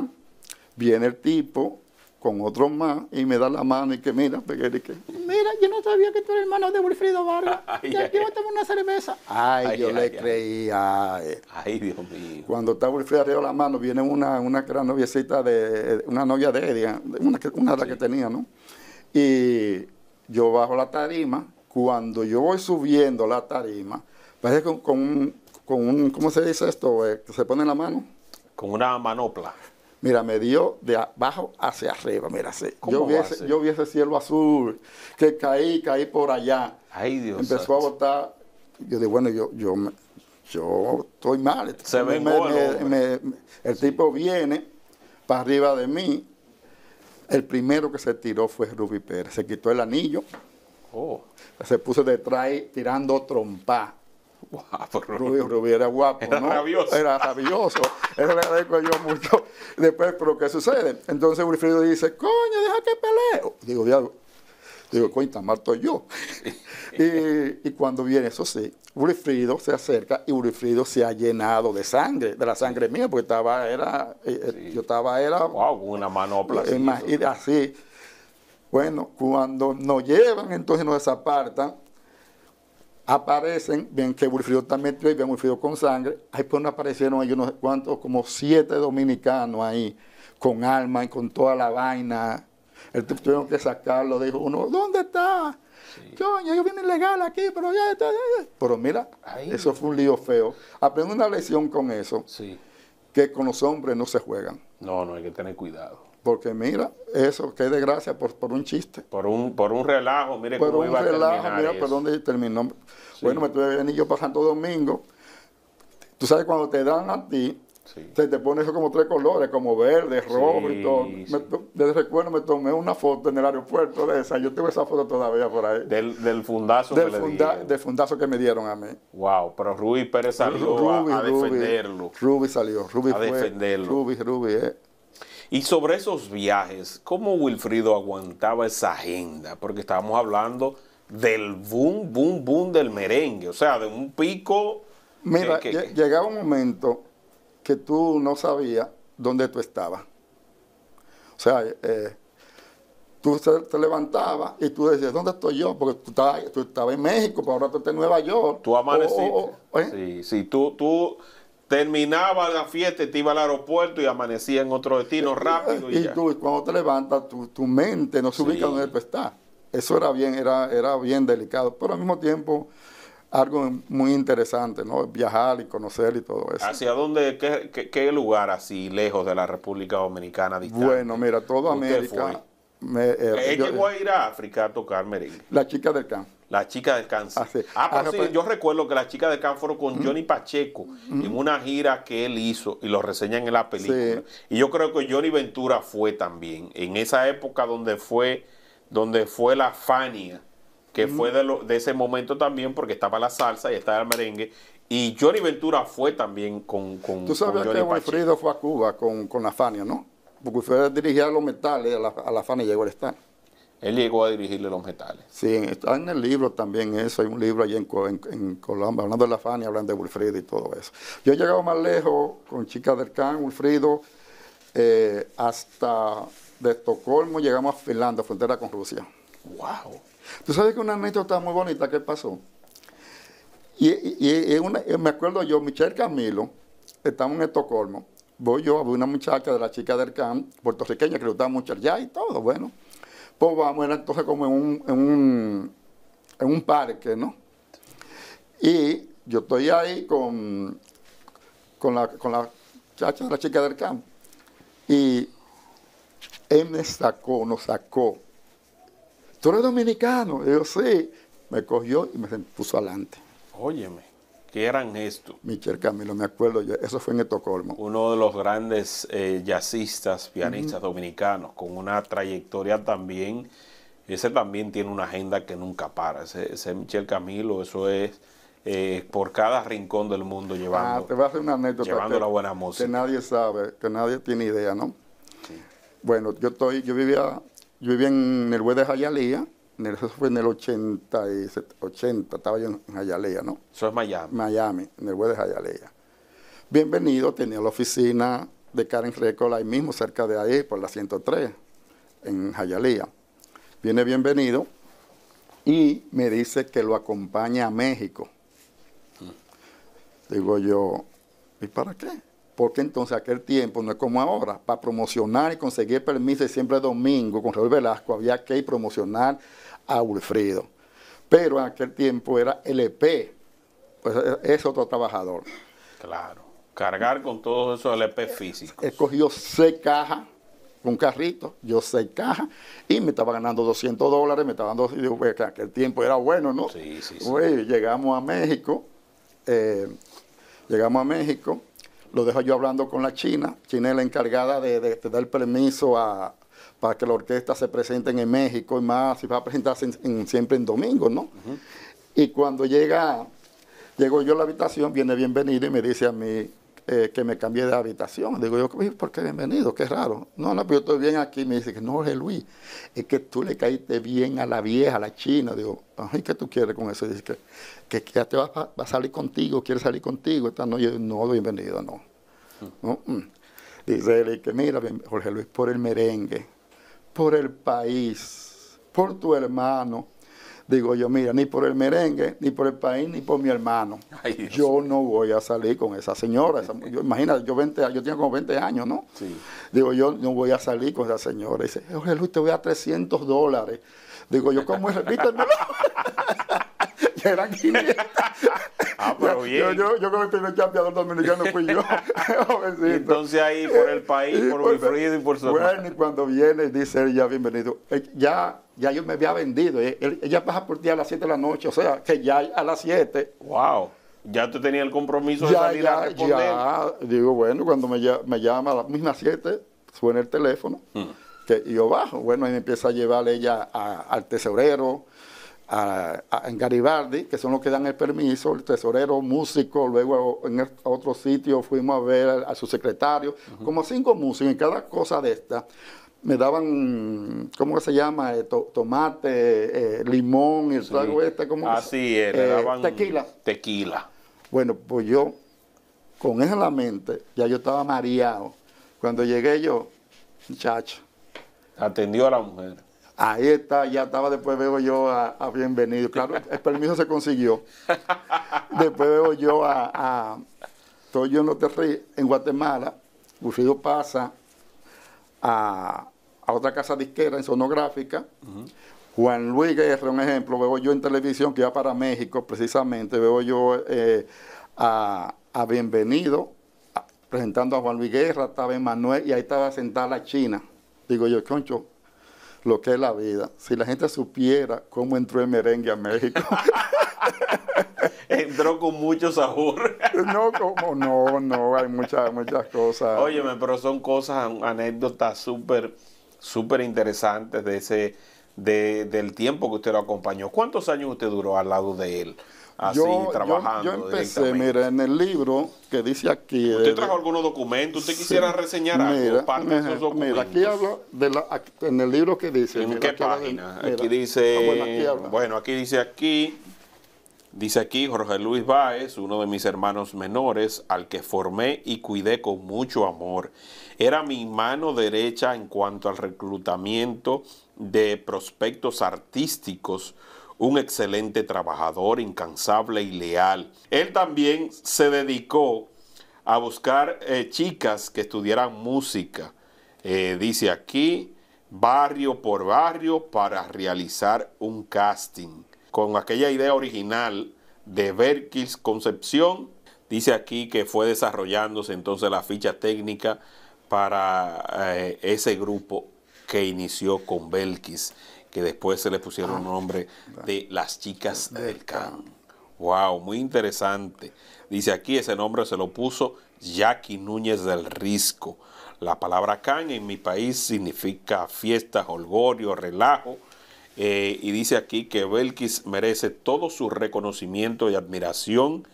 viene el tipo con otros más y me da la mano y que mira, Mira, yo no sabía que tú eres hermano de Wilfrido Vargas. y aquí vamos a tomar una cerveza. Ay, yo le creía Ay, Dios mío. Cuando está Wilfrido arriba de la mano, viene una, una gran noviecita de, una novia de ella, una, una de las que tenía, ¿no? Y yo bajo la tarima. Cuando yo voy subiendo la tarima, parece con, con, un, con ¿cómo se dice esto? Eh, se pone la mano.
Con una manopla.
Mira, me dio de abajo hacia arriba. Mira, yo, vi ese, cielo azul, que caí, caí por allá. Ay, Dios. Empezó a botar. Yo dije, bueno, yo, yo, yo estoy mal. el tipo viene para arriba de mí. El primero que se tiró fue Rubí Pérez. Se quitó el anillo. Oh. Se puso detrás tirando trompa. Rubio, era guapo. Era ¿no? rabioso. Era rabioso. Eso le agradezco yo mucho. Después, pero ¿qué sucede? Entonces Ulfrido dice, coño, deja que peleo. Digo, diablo. Digo, coño, tan mal estoy yo. y, cuando viene, eso sí, Wilfrido se acerca y Wilfrido se ha llenado de sangre, de la sangre mía, porque estaba, era, eh, eh, yo estaba, era... Wow, una manopla. Eh, así. Bueno, cuando nos llevan, entonces nos desapartan, aparecen, ven que Wilfrido está metido y ven Wilfrido con sangre, ahí pues aparecieron ahí unos cuantos, como siete dominicanos ahí, con alma y con toda la vaina. Él tuvieron que sacarlo, dijo uno, ¿dónde está? Yo, yo vine ilegal aquí, pero ya está. Pero mira, eso fue un lío feo. aprende una lección con eso, que con los hombres no se juegan. No,
no, hay que tener cuidado.
Porque mira, eso, qué desgracia por, por un chiste. Por un,
por un relajo, mire por cómo un iba relajo, mira, por
dónde terminó. Bueno, me tuve que venir yo para Santo Domingo. Tú sabes, cuando te dan a ti, se te pone eso como tres colores, como verde, rojo y todo. desde recuerdo me tomé una foto en el aeropuerto de esa. Yo tengo esa foto todavía por ahí. Del, del fundazo que le Del fundazo que me dieron a mí. Wow,
pero Ruby Pérez salió a, defenderlo.
Ruby, salió. Ruby a defenderlo.
Ruby, Ruby, eh. Y sobre esos viajes, ¿cómo Wilfrido aguantaba esa agenda? Porque estábamos hablando del boom, boom, boom del merengue, o sea, de un pico. Mira, llegaba un momento que tú no sabías dónde
tú estabas. O sea, eh, tú te levantabas y tú decías, ¿dónde estoy yo? Porque tú estabas, en México, pero ahora tú estás en Nueva York. Tú amaneciste.
¿eh? Sí, sí, tú, tú Terminaba la fiesta, te iba al aeropuerto y amanecía en otro destino rápido. Y, y
tú, cuando te levantas, tu, tu mente no se ubica donde tú estás. Eso era bien, era, era bien delicado, pero al mismo tiempo algo muy interesante, ¿no? Viajar y conocer y todo eso.
¿Hacia dónde, qué, lugar así lejos de la República Dominicana distante? Bueno, mira, toda América. Me, eh, eh a ir a África a tocar merengue. La chica del campo. La chica del Ah, ah, ah yo recuerdo que la chica del cáncer con Johnny Pacheco en una gira que él hizo y lo reseña en la película. Y yo creo que Johnny Ventura fue también en esa época donde fue donde fue la Fania, que fue de, ese momento también porque estaba la salsa y estaba el merengue y Johnny Ventura fue también con, con Tú sabes que
fue a Cuba con, la Fania, ¿no? Porque fue dirigía a los metales, a la, a la Fania llegó al estar él llegó a dirigirle los metales. Sí, está en el libro también eso, hay un libro allí en, Colombia, hablando de la Fania, hablando de Wilfrido y todo eso. Yo he llegado más lejos con Chica del Can, Wilfrido, eh, hasta de Estocolmo llegamos a Finlandia, frontera con Rusia. ¡Wow! Tú sabes que una anécdota muy bonita que pasó. Y, eh, me acuerdo yo, Michelle Camilo, estamos en Estocolmo, voy yo, a una muchacha de la chica del camp, puertorriqueña, que le gustaba mucho allá y todo, bueno pues vamos, era entonces como en un, parque, ¿no? Y yo estoy ahí con, con, la, con la chacha, la chica del campo. Y él me sacó, nos sacó. ¿Tú eres dominicano? yo sí. Me cogió y me puso adelante.
Óyeme que eran estos? Michel
Camilo, me acuerdo, eso fue en Estocolmo.
Uno de los grandes eh, jazzistas, pianistas dominicanos, con una trayectoria también, ese también tiene una agenda que nunca para. Ese, Michel Camilo, eso es eh, por cada rincón del mundo llevando, ah, te
voy a hacer una anécdota llevando la buena música. Que nadie sabe, que nadie tiene idea, ¿no? Bueno, yo, estoy, yo, vivía, yo vivía en el Hue de Jayalía, eso fue en el 80, 80 estaba yo en Hialeah, ¿no?
Eso es Miami.
Miami, en el de Hialeah. Bienvenido, tenía la oficina de Karen Record ahí mismo, cerca de ahí, por la 103, en Hialeah. Viene bienvenido y me dice que lo acompaña a México. Digo yo, ¿y para qué? Porque entonces aquel tiempo no es como ahora. Para promocionar y conseguir permiso, siempre domingo con Raúl Velasco había que ir promocionar a Wilfrido. Pero en aquel tiempo era LP, e pues es otro trabajador.
Claro, cargar con todos esos LP e físicos.
Escogió seis cajas, un carrito, yo seis cajas, y me estaba ganando 200 dólares, me estaba dando, digo, que pues, aquel tiempo era bueno, ¿no? Sí, sí, sí. Pues, llegamos a México, eh, llegamos a México, lo dejo yo hablando con la China, China es la encargada de, de dar permiso a, para que la orquesta se presenten en México y más, y va a presentarse siempre en domingo, ¿no? Y cuando llega, llego yo a la habitación, viene bienvenido y me dice a mí eh, que me cambie de habitación. Digo yo, ¿por qué bienvenido? Qué raro. No, no, pero pues yo estoy bien aquí. Me dice que no, Jorge Luis, es que tú le caíste bien a la vieja, a la china. Digo, ay, ¿qué tú quieres con eso? Dice que, ya te va, a salir contigo, quiere salir contigo. Esta no, no, bienvenido, no. Mm. Mm. Dice él, que mira, Jorge Luis, por el merengue por el país, por tu hermano. Digo yo, mira, ni por el merengue, ni por el país, ni por mi hermano. yo no voy a salir con esa señora. yo, imagina, yo, yo tenía como 20 años, ¿no? Sí. Digo, yo no voy a salir con esa señora. dice, oh, Jorge Luis, te voy a 300 dólares. Digo yo, ¿cómo es? Repítemelo. ya eran 500. Ah, Yo, yo, yo, este creo que el primer campeador dominicano fui yo. entonces ahí por el país, por, Wilfrido y por su Bueno, y cuando viene, dice ella, ya bienvenido. Eh, ya, ya yo me había vendido. Eh, ella pasa por ti a las 7 de la noche, o sea, que ya a las 7. ¡Wow! Ya
tú tenías el compromiso de salir a responder. Ya,
digo, bueno, cuando me, llama a las mismas 7, suena el teléfono. Hmm. Que, y yo bajo. Bueno, ahí me empieza a llevar ella al tesorero, en Garibaldi, que son los que dan el permiso, el tesorero, músico, luego en otro sitio fuimos a ver a, su secretario, como cinco músicos en cada cosa de esta. Me daban, ¿cómo se llama? Eh, tomate, eh, limón, el trago este, Así eh, tequila.
Tequila.
Bueno, pues yo, con eso en la mente, ya yo estaba mareado. Cuando llegué yo, muchacho. Atendió a la mujer Ahí está, ya estaba, después veo yo a, Bienvenido. Claro, el permiso se consiguió. Después veo yo a, a estoy yo en en Guatemala. Bufido pasa a, otra casa disquera en sonográfica. Juan Luis Guerra, un ejemplo, veo yo en televisión que iba para México precisamente, veo yo eh, a, a, Bienvenido presentando a Juan Luis Guerra, estaba Emanuel y ahí estaba sentada la China. Digo yo, choncho lo que es la vida. Si la gente supiera cómo entró el merengue a México. Entró con mucho
sabor. no, como no, no, hay muchas, muchas cosas. Óyeme, pero son cosas, anécdotas súper, súper interesantes de ese, de, del tiempo que usted lo acompañó. ¿Cuántos años usted duró al lado de él? yo, trabajando. Yo, empecé, mira, en el libro que dice aquí. ¿Usted eh, trajo algunos documentos? ¿Usted quisiera reseñar algo? Parte de esos aquí habla
de la, en el libro que dice. ¿En qué página? aquí dice. Ah,
bueno, aquí aquí dice aquí. Dice aquí Jorge Luis Báez, uno de mis hermanos menores, al que formé y cuidé con mucho amor. Era mi mano derecha en cuanto al reclutamiento de prospectos artísticos un excelente trabajador, incansable y leal. Él también se dedicó a buscar eh, chicas que estudiaran música. Eh, dice aquí, barrio por barrio, para realizar un casting. Con aquella idea original de Belkis Concepción, dice aquí que fue desarrollándose entonces la ficha técnica para eh, ese grupo que inició con Belkis que después se le pusieron ah. nombre de ah. Las Chicas del Can. Wow, muy interesante. Dice aquí, ese nombre se lo puso Jackie Núñez del Risco. La palabra can en mi país significa fiesta, holgorio, relajo. Eh, y dice aquí que Belkis merece todo su reconocimiento y admiración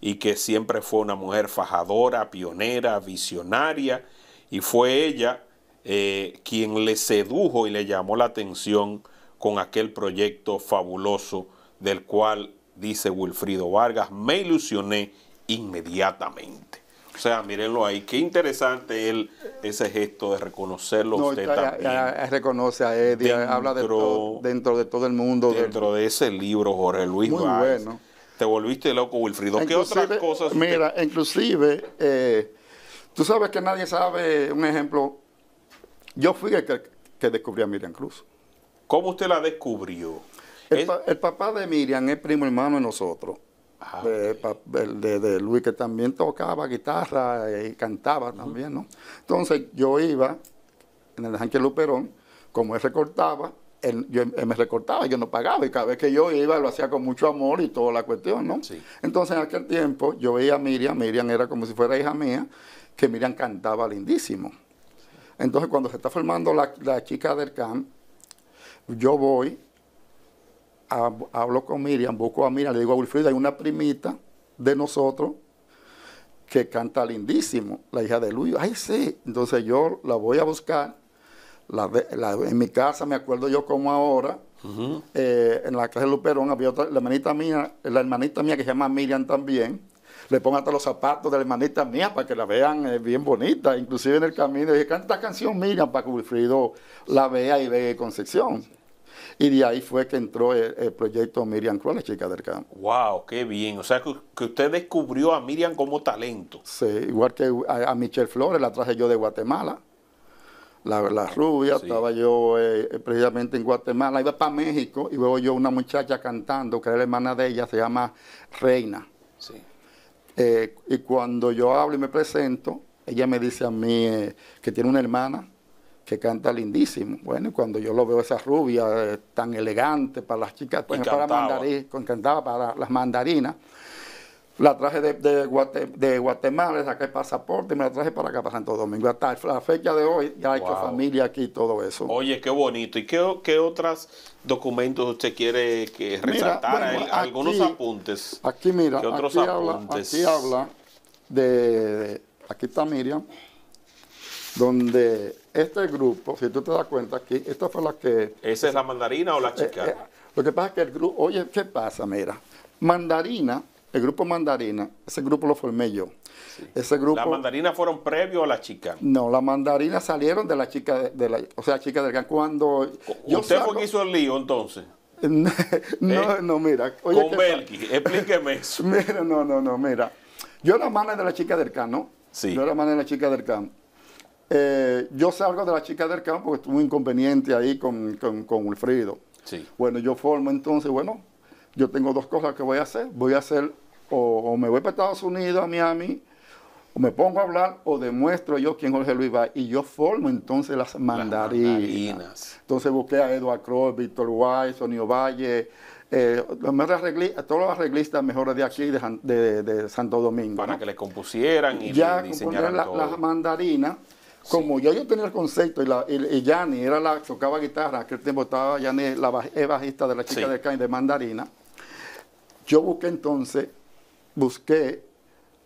y que siempre fue una mujer fajadora, pionera, visionaria y fue ella eh, quien le sedujo y le llamó la atención con aquel proyecto fabuloso del cual dice Wilfrido Vargas, me ilusioné inmediatamente. O sea, mírenlo ahí, qué interesante él, ese gesto de reconocerlo usted también.
reconoce a Eddie, habla de
dentro de todo el mundo. Dentro de ese libro, Jorge Luis Muy bueno. Te volviste loco, Wilfrido. ¿Qué otras
cosas? Mira, inclusive, eh, tú sabes que nadie sabe, un ejemplo, yo fui el que, que descubrí a Miriam Cruz. ¿Cómo usted la descubrió? El, papá de Miriam es primo hermano de nosotros. Ah, el de, Luis, que también tocaba guitarra y cantaba también, ¿no? Entonces yo iba en el Ángel Luperón, como él recortaba, él, me recortaba, yo no pagaba, y cada vez que yo iba lo hacía con mucho amor y toda la cuestión, ¿no? Entonces en aquel tiempo yo veía a Miriam, Miriam era como si fuera hija mía, que Miriam cantaba lindísimo. Entonces, cuando se está formando la, chica del CAM, yo voy, hablo con Miriam, busco a Miriam, le digo a Wilfrida, hay una primita de nosotros que canta lindísimo, la hija de Luis. Ay, sí. Entonces yo la voy a buscar. en mi casa, me acuerdo yo como ahora, eh, en la casa de Luperón había otra, la hermanita mía, la hermanita mía que se llama Miriam también, le pongo hasta los zapatos de la hermanita mía para que la vean eh, bien bonita. Inclusive en el camino dije, canta esta canción Miriam para que Wilfrido la vea y vea Concepción. Y de ahí fue que entró el, proyecto Miriam Crowley, chica del campo.
¡Wow! ¡Qué bien! O sea, que, usted descubrió a Miriam como talento.
Sí, igual que a, Michelle Flores, la traje yo de Guatemala. La, rubia, estaba yo eh, eh, precisamente en Guatemala, iba para México y veo yo una muchacha cantando, que era la hermana de ella, se llama Reina. Sí. Eh, y cuando yo hablo y me presento, ella me dice a mí eh, que tiene una hermana que canta lindísimo. Bueno, y cuando yo lo veo esa rubia eh, tan elegante para las chicas, pues, para, cantaba para las mandarinas, la traje de, de, de, Guatemala, saqué el pasaporte y me la traje para acá, para Santo Domingo. Hasta la fecha de hoy ya hay familia aquí y todo eso.
Oye, qué bonito. ¿Y qué, qué otros documentos usted quiere que resaltar? algunos apuntes. Aquí, mira, aquí, Habla, aquí
de, Aquí está Miriam, donde este grupo, si tú te das cuenta aquí, esta fue la que...
¿Esa es la mandarina o la eh, chica? Eh,
lo que pasa es que el grupo... Oye, ¿qué pasa? Mira, mandarina el grupo Mandarina, ese grupo lo formé yo. Ese grupo, ¿La
mandarina fueron previo a la chica?
No, la mandarina salieron de la chica, de, la, o sea, chica del can Cuando ¿Usted fue que hizo el
lío entonces?
no, no, eh, mira. Con Belki,
explíqueme eso. mira, no, no, no,
mira. Yo era mano de la chica del can ¿no? Sí. Yo era mano de la chica del can eh, yo salgo de la chica del campo porque estuvo un inconveniente ahí con, con, con Wilfrido. Sí. Bueno, yo formo entonces, bueno, yo tengo dos cosas que voy a hacer. Voy a hacer, o, me voy para Estados Unidos, a Miami, o me pongo a hablar, o demuestro yo quién Jorge Luis va. Y yo formo entonces las mandarinas. Entonces busqué a Edward Cross, Víctor White, Sonio Valle, eh, todos los arreglistas mejores de aquí, de, Santo Domingo. Para que les
compusieran
y ya diseñaran las mandarinas. Como ya yo tenía el concepto y, la, y, era la, tocaba guitarra, aquel tiempo estaba Yanni, la bajista de la chica de Cain de Mandarina, yo busqué entonces, busqué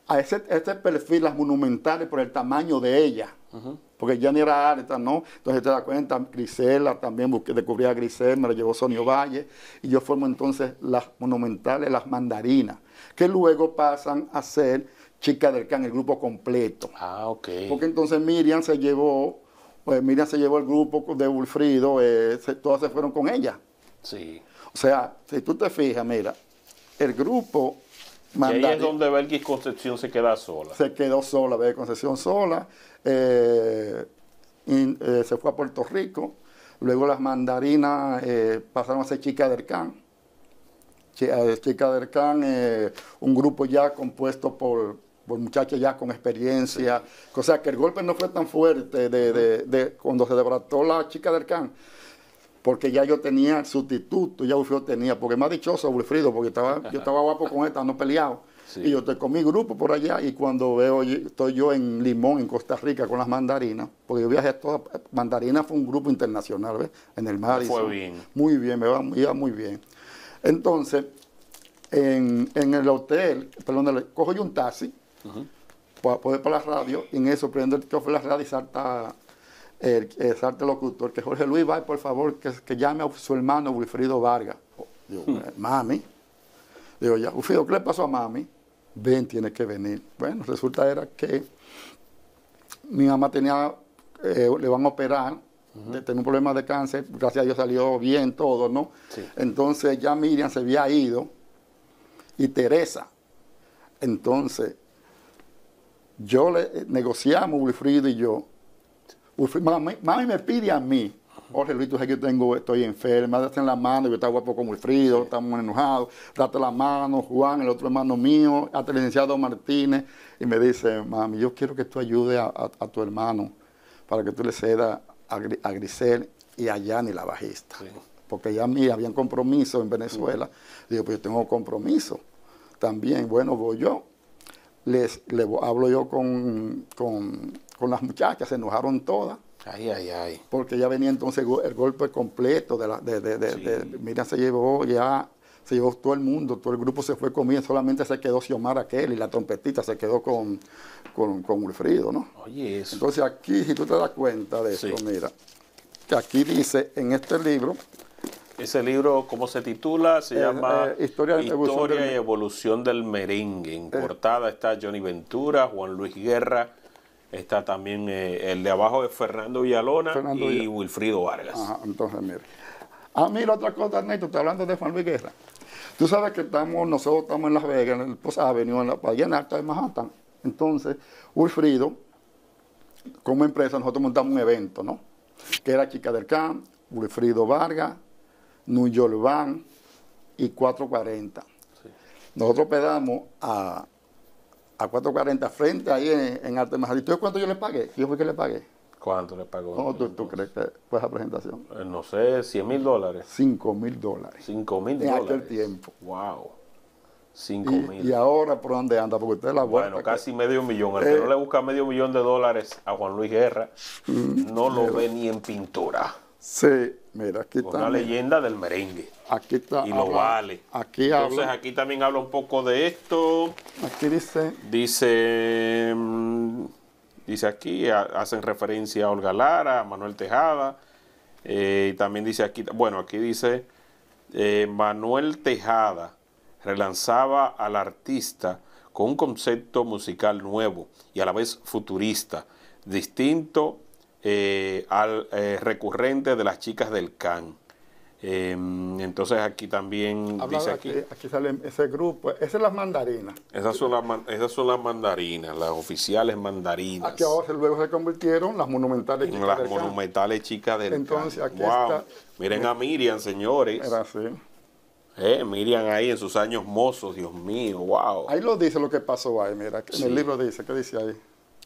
a ese, perfil, las monumentales, por el tamaño de ella, Porque ya ni era alta, ¿no? Entonces te das cuenta, Grisela también busqué, descubrí a Grisela, me la llevó Sonio Valle, y yo formo entonces las monumentales, las mandarinas, que luego pasan a ser Chica del Can, el grupo completo. Ah, ok. Porque entonces Miriam se llevó, pues Miriam se llevó el grupo de Wilfrido, eh, todas se fueron con ella. Sí. O sea, si tú te fijas, mira, el grupo
ahí es donde Belguis Concepción se queda sola.
Se quedó sola, Belguis Concepción sola. Eh, eh, se fue a Puerto Rico. Luego las mandarinas eh, pasaron a ser Chica del can. Chica del Can, un grupo ya compuesto por, muchachos ya con experiencia. O sea, que el golpe no fue tan fuerte de, cuando se levantó la chica del Can porque ya yo tenía sustituto, ya Wilfrido tenía, porque más dichoso Wilfrido, porque estaba, yo estaba guapo con él, no peleado. Y yo estoy con mi grupo por allá y cuando veo, estoy yo en Limón, en Costa Rica, con las mandarinas, porque yo viajé a todas, Mandarina fue un grupo internacional, ¿ves? En el mar. Fue bien. Muy bien, me iba, muy bien. Entonces, en, el hotel, perdón, cojo yo un taxi, para poder para la radio, y en eso prendo el cofre de la radio y salta el, el arte locutor, que Jorge Luis va, por favor, que, llame a su hermano Wilfrido Vargas. Oh, hmm. eh, mami. Digo, ya, Wilfrido, ¿qué le pasó a mami? Ven, tiene que venir. Bueno, resulta era que mi mamá tenía, eh, le van a operar, tenía un problema de cáncer, gracias a Dios salió bien todo, ¿no? Entonces ya Miriam se había ido y Teresa. Entonces, yo le eh, negociamos, Wilfrido y yo, mami, me pide a mí. Jorge Luis, tú que yo tengo, estoy enferma, date en la mano, yo estaba guapo poco el frío, estamos enojados, date la mano, Juan, el otro hermano mío, hasta el licenciado Martínez, y me dice, mami, yo quiero que tú ayudes a, tu hermano para que tú le cedas a, Grisel y a Yanni, la bajista. Porque ya a mí habían compromiso en Venezuela. Mm. Digo, pues yo tengo compromiso también. Bueno, voy yo. Les, les hablo yo con con las muchachas, se enojaron todas.
Ay, ay, ay.
Porque ya venía entonces el golpe completo de la, mira, se llevó ya, se llevó todo el mundo, todo el grupo se fue conmigo. solamente se quedó Xiomara y la trompetita se quedó con, con, con ¿no?
Oye, eso. Entonces aquí, si tú te das cuenta
de eso, mira, que aquí dice en este libro,
ese libro, ¿cómo se titula? Se eh, llama eh, Historia, y Evolución del Merengue. En eh. portada está Johnny Ventura, Juan Luis Guerra, Está también eh, el de abajo de Fernando Villalona y Wilfrido Vargas. Ajá,
entonces, mire. Ah, mira otra cosa, Ernesto, te hablando de Juan Luis Guerra. Tú sabes que estamos, nosotros estamos en Las Vegas, en el Post pues, Avenue, en la, playa en Alta de Manhattan. Entonces, Wilfrido, como empresa, nosotros montamos un evento, ¿no? Que era Chica del Camp, Wilfrido Vargas, New York Van y 440. Nosotros pedamos a a 4.40 frente ahí en, Arte cuánto yo le pagué? Yo fue que le pagué. ¿Cuánto le pagó? ¿Cómo tú, crees que fue esa presentación?
Eh, no sé, 100 mil dólares. 5 mil dólares.
5 mil dólares. En aquel tiempo. Wow. 5 mil. Y ahora, ¿por dónde anda? Porque
usted la Bueno, casi medio millón. El que eh. no le busca medio millón de dólares a Juan Luis Guerra, mm. no lo ve ni en pintura. Sí, mira, aquí está. Una leyenda del merengue. Aquí está. Y lo vale. Aquí habla. Entonces aquí también habla un poco de esto. Aquí dice. Dice. Mm, dice aquí, hacen referencia a Olga Lara, a Manuel Tejada. Eh, y también dice aquí, bueno, aquí dice eh, Manuel Tejada relanzaba al artista con un concepto musical nuevo y a la vez futurista, distinto eh, al eh, recurrente de las chicas del CAN. Em, entonces aquí también dice aquí,
aquí, sale ese grupo. Esas son las mandarinas.
Esas son las, mandarinas, las oficiales mandarinas.
Aquí ahora luego se convirtieron las monumentales chicas las monumentales
chicas del Entonces aquí Miren a Miriam, señores. Era eh, Miriam ahí en sus años mozos, Dios mío, wow. Ahí lo dice lo que pasó
ahí, mira, en el libro
dice, ¿qué dice ahí?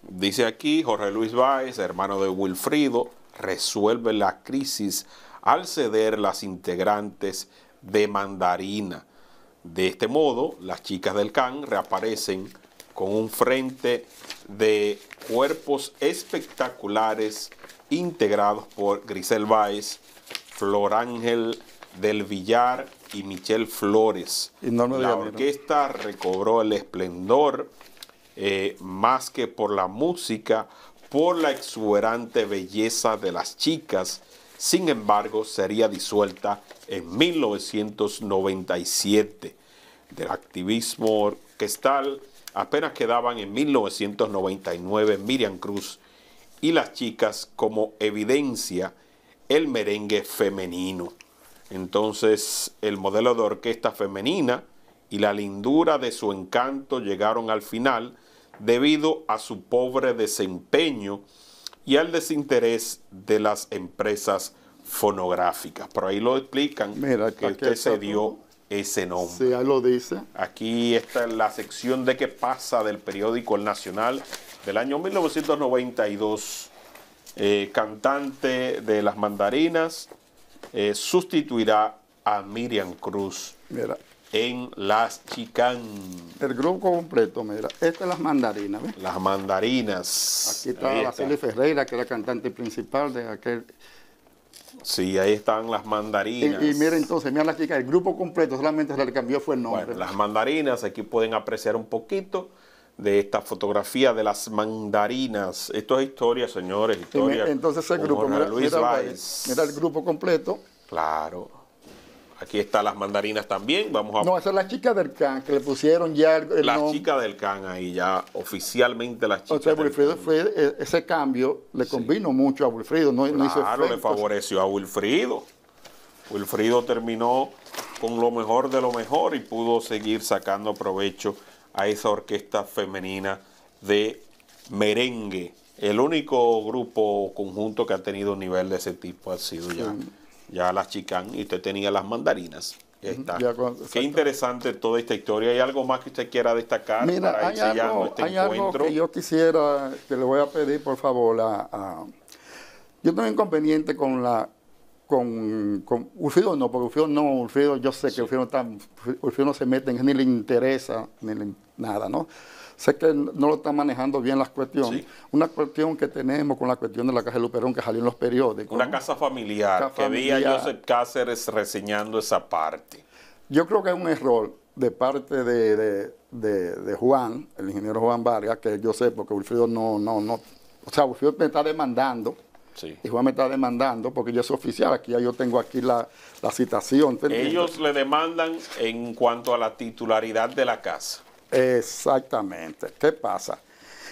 Dice aquí Jorge Luis Báez, hermano de Wilfrido, resuelve la crisis al ceder las integrantes de Mandarina. De este modo, las chicas del CAN reaparecen con un frente de cuerpos espectaculares integrados por Grisel Báez, Flor Ángel del Villar y Michelle Flores. la orquesta recobró el esplendor eh, más que por la música, por la exuberante belleza de las chicas. Sin embargo, sería disuelta en 1997. Del activismo orquestal apenas quedaban en 1999 Miriam Cruz y las chicas como evidencia el merengue femenino. Entonces el modelo de orquesta femenina y la lindura de su encanto llegaron al final debido a su pobre desempeño y al desinterés de las empresas fonográficas. Por ahí lo explican Mira, que usted se dio ese nombre. Sí, ahí lo dice. Aquí está la sección de qué pasa del periódico El Nacional del año 1992. Eh, cantante de las mandarinas, eh, sustituirá a Miriam Cruz Mira, en Las Chicán. El grupo completo, mira,
estas es las mandarinas. ¿ves? Las mandarinas. Aquí está Vasily Ferreira, que la cantante
principal de aquel... Sí, ahí están las mandarinas. Y, mira
entonces, mira la chica, el grupo completo, solamente se le cambió fue el nombre. las
mandarinas, aquí pueden apreciar un poquito de esta fotografía de las mandarinas. Esto es historia, señores, historia. entonces el grupo, era el
grupo completo.
Claro. Aquí están las mandarinas también. Vamos a... No,
esa es la chica del can, que le pusieron ya el, La
chica del can ahí, ya oficialmente la chica. O sea,
Wilfrido eh, ese cambio le convino mucho a Wilfrido. No, claro, le favoreció
a Wilfrido. Wilfrido terminó con lo mejor de lo mejor y pudo seguir sacando provecho a esa orquesta femenina de merengue. El único grupo conjunto que ha tenido un nivel de ese tipo ha sido ya ya las chican y usted tenía las mandarinas. está. Qué interesante toda esta historia. ¿Hay algo más que usted quiera destacar Mira, para hay algo, este que
yo quisiera, que le voy a pedir por favor la yo tengo inconveniente con la con, con Ulfido no, porque Ulfido no, Ulfido yo sé que Ulfido, no está, no se mete, ni le interesa, ni nada, ¿no? Sé que no lo están manejando bien las cuestiones. Una cuestión que tenemos con la cuestión de la Caja de Luperón que salió en los periódicos. Una casa
familiar, que había Joseph Cáceres reseñando esa parte.
Yo creo que es un error de parte de, Juan, el ingeniero Juan Vargas, que yo sé, porque Wilfrido no, no, no, o sea, Wilfrido me está demandando. Y Juan me está demandando porque yo soy oficial, aquí yo tengo aquí la, citación. Ellos
le demandan en cuanto a la titularidad de la casa.
Exactamente. ¿Qué pasa?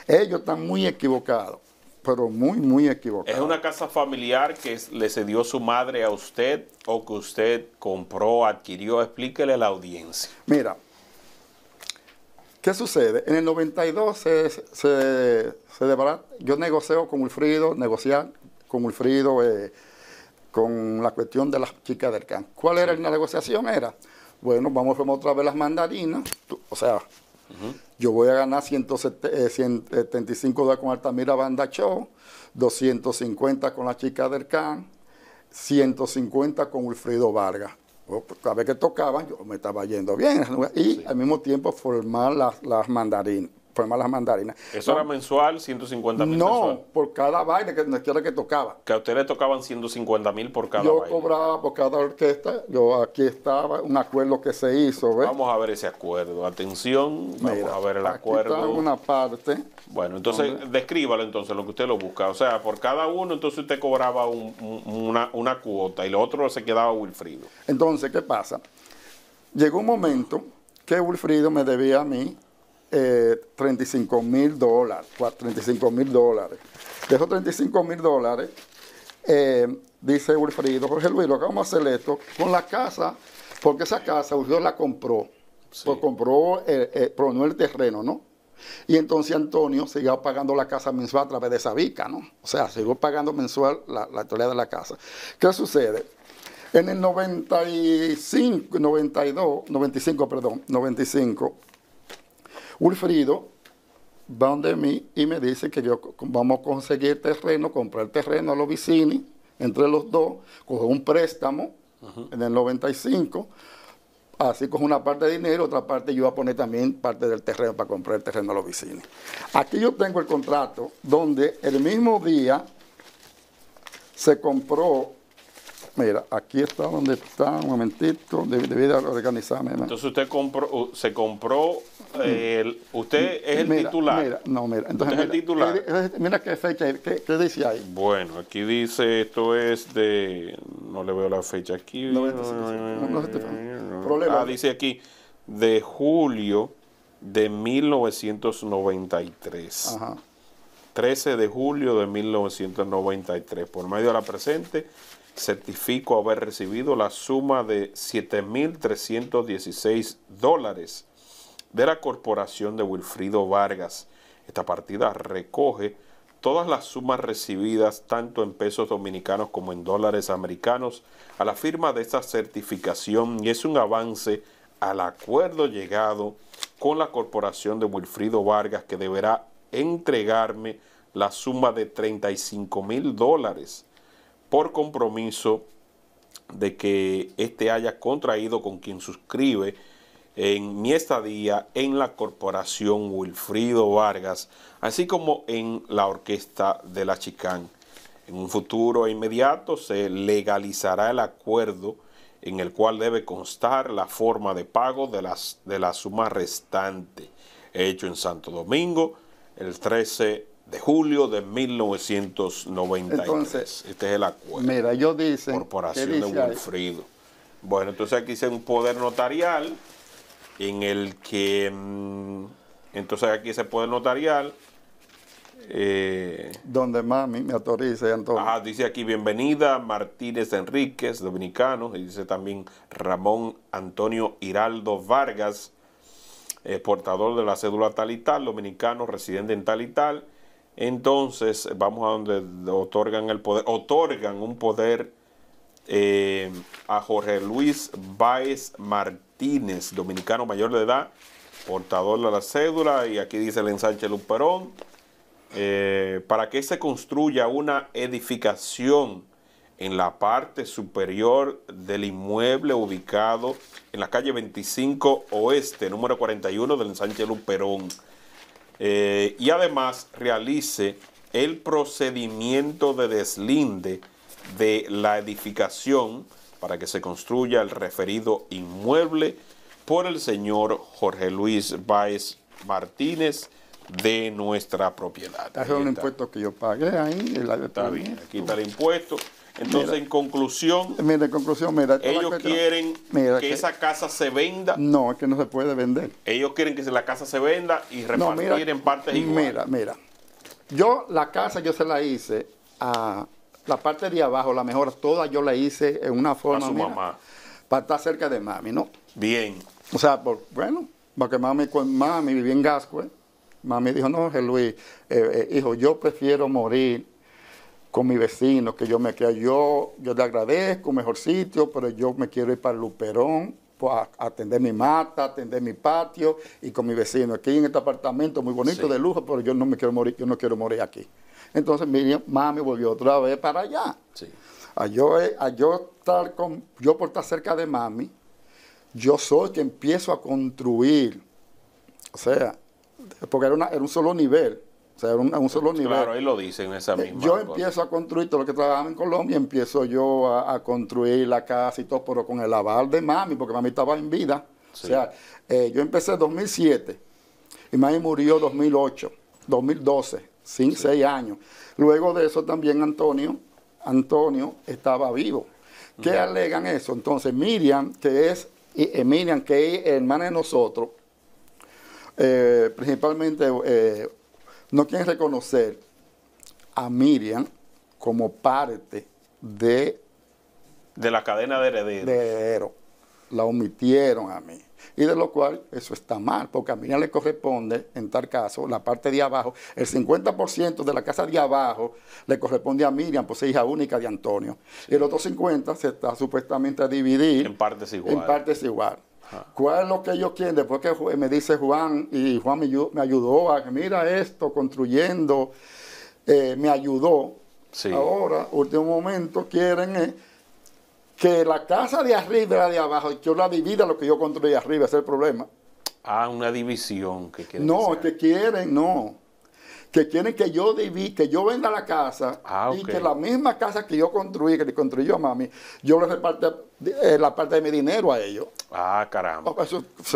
Ellos están muy equivocados, pero muy, muy equivocados. ¿Es
una casa familiar que le cedió su madre a usted o que usted compró, adquirió? Explíquele a la audiencia.
Mira, ¿Qué sucede? En el 92 se, se, Yo negocio con Wilfrido, negociar con Wilfrido eh, con la cuestión de las chicas del can. ¿Cuál era la negociación? Era, bueno, vamos a otra vez las mandarinas, o sea, yo voy a ganar 175 eh, dólares con Altamira Banda Show, 250 con la chica del CAN, 150 con Wilfrido Vargas. Oh, pues, cada vez que tocaban, yo me estaba yendo bien. Y al mismo tiempo formar las, las mandarinas formar las mandarinas. ¿Eso era
mensual, 150 mil? No, por cada baile, que que tocaba. Que a ustedes tocaban 150 mil por cada yo baile. Yo
cobraba por cada orquesta, yo aquí estaba, un acuerdo que se hizo.
Vamos a ver ese acuerdo, atención, vamos a ver el acuerdo. Aquí está una parte. Bueno, entonces descríbalo entonces lo que usted lo busca. O sea, por cada uno, entonces usted cobraba una, una cuota y lo otro se quedaba Wilfrido. Entonces, ¿qué pasa?
Llegó un momento que Wilfrido me debía a mí 35 eh, mil dólares, 35 mil dólares. De esos 35 mil dólares, eh, dice Wilfrido, Jorge Luis, lo que vamos a hacer esto con la casa, porque esa casa Ulfrido la compró, pues compró, eh, eh el terreno, ¿no? Y entonces Antonio siguió pagando la casa mensual a través de esa vica, ¿no? O sea, siguió pagando mensual la, la actualidad de la casa. ¿Qué sucede? En el 95, 92, 95, perdón, 95, Ulfrido va donde mí y me dice que yo vamos a conseguir terreno, comprar terreno a los vicini, entre los dos, coger un préstamo en el 95, así con una parte de dinero, otra parte yo voy a poner también parte del terreno para comprar el terreno a los vicini. Aquí yo tengo el contrato donde el mismo día se compró Mira, aquí está donde está, un momentito, debí, a de organizarme. Entonces
usted compró, se compró, eh, el, usted es el titular. Mira,
no, mira, entonces el titular. Mira, qué fecha, qué, qué, dice ahí.
Bueno, aquí dice, esto es de, no le veo la fecha aquí. No, no, problema. Ah, dice aquí, de julio de 1993. Ajá. 13 de julio de 1993, por medio de la presente certifico haber recibido la suma de 7.316 dólares de la corporación de Wilfrido Vargas. Esta partida recoge todas las sumas recibidas tanto en pesos dominicanos como en dólares americanos a la firma de esta certificación y es un avance al acuerdo llegado con la corporación de Wilfrido Vargas que deberá entregarme la suma de 35 mil dólares por compromiso de que éste haya contraído con quien suscribe en mi estadía en la corporación Wilfrido Vargas, así como en la orquesta de la Chicán. En un futuro inmediato se legalizará el acuerdo en el cual debe constar la forma de pago de, las, de la suma restante, hecho en Santo Domingo el 13 de julio de 1993. Entonces, este es el acuerdo.
Mira, yo dice. Corporación de Wilfrido.
Bueno, entonces aquí dice un poder notarial en el que. Mm, entonces aquí se poder notarial. Eh, Donde mami me autorice, Antonio. Ah, dice aquí bienvenida Martínez Enríquez, dominicano. Y dice también Ramón Antonio Hiraldo Vargas, portador de la cédula tal y tal, dominicano, residente en tal y tal entonces, vamos a donde otorgan el poder, otorgan un poder eh, a Jorge Luis Báez Martínez, dominicano mayor de edad, portador de la cédula, y aquí dice el ensanche Luperón, eh, para que se construya una edificación en la parte superior del inmueble ubicado en la calle 25 Oeste, número 41 del ensanche Luperón. Eh, y además realice el procedimiento de deslinde de la edificación para que se construya el referido inmueble por el señor Jorge Luis Báez Martínez de nuestra propiedad. impuesto que yo pagué
ahí. está bien,
aquí está el impuesto. Entonces, en conclusión,
conclusión, mira, ellos quieren que, esa
casa se venda.
No, es que no se puede vender.
Ellos quieren que la casa se venda y repartir en partes iguales.
Mira, mira. Yo la casa yo se la hice a la parte de abajo, la mejor, toda yo la hice en una forma a su mamá. para estar cerca de mami, ¿no? Bien. O sea, por, bueno, porque mami, mami vivía en Gasco, Mami dijo, no, José Luis, eh, eh, hijo, yo prefiero morir con mi vecino, que yo me quedo, yo, yo le agradezco, mejor sitio, pero yo me quiero ir para Luperón pues, atender mi mata, atender mi patio y con mi vecino. Aquí en este apartamento muy bonito, de lujo, pero yo no me quiero morir, yo no quiero morir aquí. Entonces mi mami volvió otra vez para allá. A, yo, eh, yo estar con, yo por estar cerca de mami, yo soy que empiezo a construir. O sea, porque era un solo nivel un, solo pues nivel. ahí
lo dicen esa eh, misma. Yo empiezo
a construir todo lo que trabajaba en Colombia, empiezo yo a, construir la casa y todo, pero con el aval de mami, porque mami estaba en vida. O sea, eh, yo empecé en 2007 y mami murió en 2008, 2012, sin 6 años. Luego de eso también Antonio, Antonio estaba vivo. ¿Qué alegan eso? Entonces Miriam, que es eh, que es hermana de nosotros, principalmente no quieren reconocer a Miriam como parte de... De la cadena de herederos. La omitieron a mí. Y de lo cual eso está mal, porque a Miriam le corresponde, en tal caso, la parte de abajo, el 50% de la casa de abajo le corresponde a Miriam, pues es hija única de Antonio. Y el otro 50% se está supuestamente a dividir. En partes iguales. En partes iguales. ¿Cuál es lo que ellos quieren? Después que me dice Juan, y Juan me, ayudó a, mira esto, construyendo, eh, me ayudó. Ahora, último momento, quieren eh, que la casa de arriba y la de abajo, yo la divida lo que yo construí arriba, ese es el problema.
Ah, una división que quieren. No, que
quieren, no que quieren que yo que yo venda la casa
ah, y que la
misma casa que yo construí, que le construí yo a mami, yo le reparte eh, la parte de mi dinero a ellos.
Ah, caramba. Oh, eso, es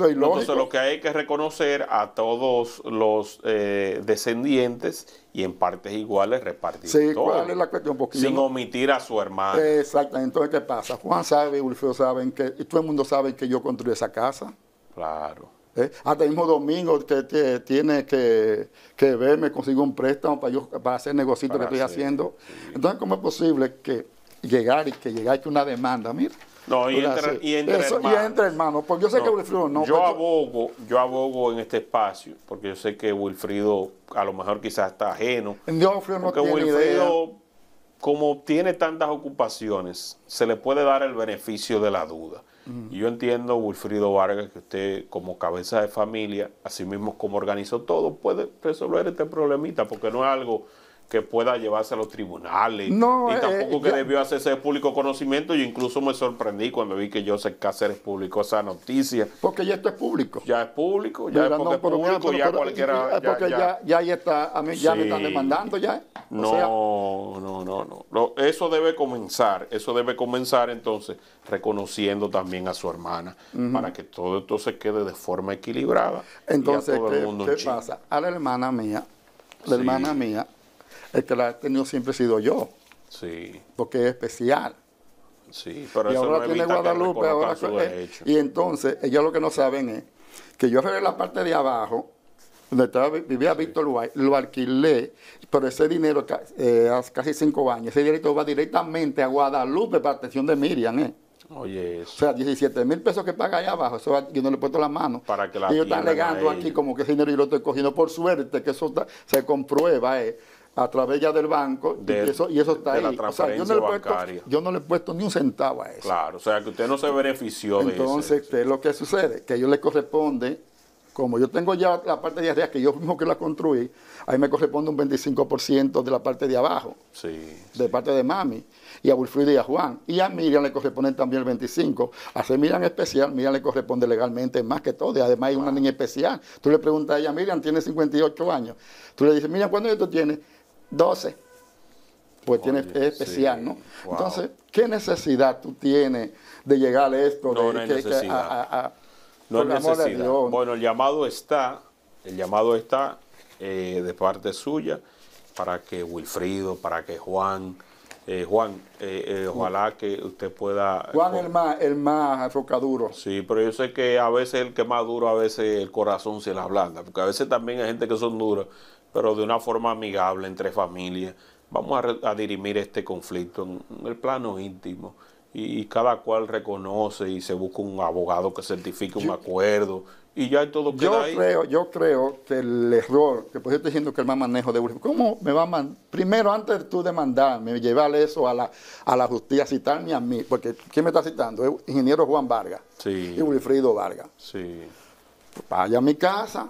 Entonces lo que hay que reconocer a todos los eh, descendientes y en partes iguales repartir Sí, la
cuestión? sin
omitir a su hermano.
Exactamente. Entonces, ¿qué pasa? Juan sabe, Ulfio saben que, y todo el mundo sabe que yo construí esa casa. Claro. ¿Eh? hasta el mismo domingo usted tiene que, verme, consigo un préstamo para para hacer el negocio que estoy haciendo. Entonces, ¿cómo es posible que llegar y que llegar que una demanda? Mira. No, y entre, y porque yo sé que Wilfrido no. Pues, yo
abogo, yo abogo en este espacio, porque yo sé que Wilfrido a lo mejor quizás está ajeno.
No, Wilfrido
como tiene tantas ocupaciones, se le puede dar el beneficio de la duda. Yo entiendo, Wilfrido Vargas, que usted como cabeza de familia, así mismo como organizó todo, puede resolver este problemita, porque no es algo que pueda llevarse a los tribunales. No, y tampoco eh, que debió hacerse público conocimiento. Yo incluso me sorprendí cuando vi que Joseph Cáceres público esa noticia. Porque ya esto es público. Ya es público, ya es, público, ya cualquiera. Ya, ya, está, a mí ya me están demandando ya. no, no, no, no. Eso debe comenzar, eso debe comenzar entonces reconociendo también a su hermana para que todo esto se quede de forma equilibrada. Entonces, ¿qué, pasa?
A la hermana mía, la hermana mía el que la ha tenido siempre sido yo. Sí. Porque es especial. Sí, pero y eso ahora tiene Guadalupe, ahora Y entonces, ellos lo que no saben es que yo arreglé la parte de abajo, donde vivía Víctor White, lo alquilé, pero ese dinero, eh, hace casi cinco años, ese dinero va directamente a Guadalupe para atención de Miriam, ¿eh? Oye, eso. O sea, 17 mil pesos que paga allá abajo, eso yo no le he puesto la mano.
Para que la ellos están legando aquí como
que ese dinero yo lo estoy cogiendo. Por suerte que eso se comprueba, ¿eh? a través ya del banco y, eso, está en ahí. La o yo, no le he puesto ni un centavo a eso. Claro,
o sea que usted no se benefició de eso. Entonces,
lo que sucede? Que a ellos les corresponde, como yo tengo ya la parte de arriba que yo mismo que la construí, ahí me corresponde un 25% de la parte de abajo, sí, de parte de mami, y a Wilfrido y a Juan. Y a Miriam le corresponde también el 25%. A Miriam especial, Miriam le corresponde legalmente más que todo. Y además hay una niña especial. Tú le preguntas a ella, Miriam tiene 58 años. Tú le dices, Miriam, ¿cuándo esto tienes? 12. Pues tiene, es especial, ¿no? Entonces, ¿qué necesidad tú tienes de llegar a esto? No, no hay necesidad. a,
necesidad. Bueno, el llamado está, el llamado está eh, de parte suya para que Wilfrido, para que Juan, eh, Juan, eh, ojalá que usted pueda... Juan el
más, el más
Sí, pero yo sé que a veces el que más duro, a veces el corazón se la blanda porque a veces también hay gente que son duras, pero de una forma amigable entre familias. Vamos a, dirimir este conflicto en, el plano íntimo y, cada cual reconoce y se busca un abogado que certifique un acuerdo y ya todo queda yo Creo, yo creo que el error, que pues yo estoy diciendo que el más manejo de
¿cómo me va a mandar? Primero, antes de tú demandarme, llevarle eso a la, a la justicia, citarme a mí, porque ¿quién me está citando? El ingeniero Juan Vargas sí. y Wilfrido Vargas. Sí. Vaya a mi casa,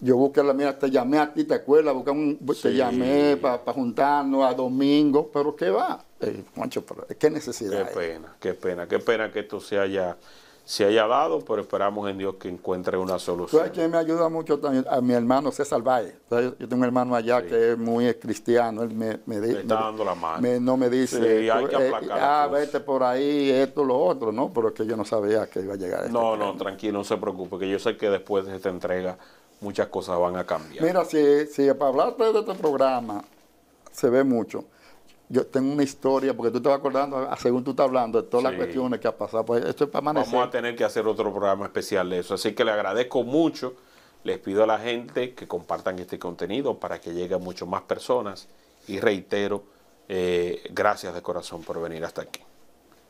yo busqué la mira, te llamé a ti, te acuerdas, busqué un, te llamé para juntarnos a domingo,
pero ¿qué va? Eh, ¿qué necesidad? Qué pena, qué pena, qué pena que esto se haya, se haya dado, pero esperamos en Dios que encuentre una solución. ¿Sabes
que me ayuda mucho también? A mi hermano César Valle. Yo tengo un hermano allá que es muy cristiano, él me, me dice. está dando la mano. no me dice. Sí, hay eh, ah, vete por ahí, esto, lo otro, ¿no? Pero es que yo no sabía
que iba a llegar. A este no, no, tranquilo, no se preocupe, que yo sé que después de esta entrega muchas cosas van a cambiar.
Mira, si, para hablarte de este programa se ve mucho. Yo tengo una historia, porque tú te vas acordando, ah, según tú estás hablando, de todas las cuestiones que ha pasado. Pues esto es para amanecer. Vamos a
tener que hacer otro programa especial de eso. Así que le agradezco mucho. Les pido a la gente que compartan este contenido para que llegue a muchas más personas. Y reitero, eh, gracias de corazón por venir hasta aquí.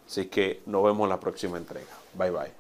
Así que nos vemos en la próxima entrega. Bye bye.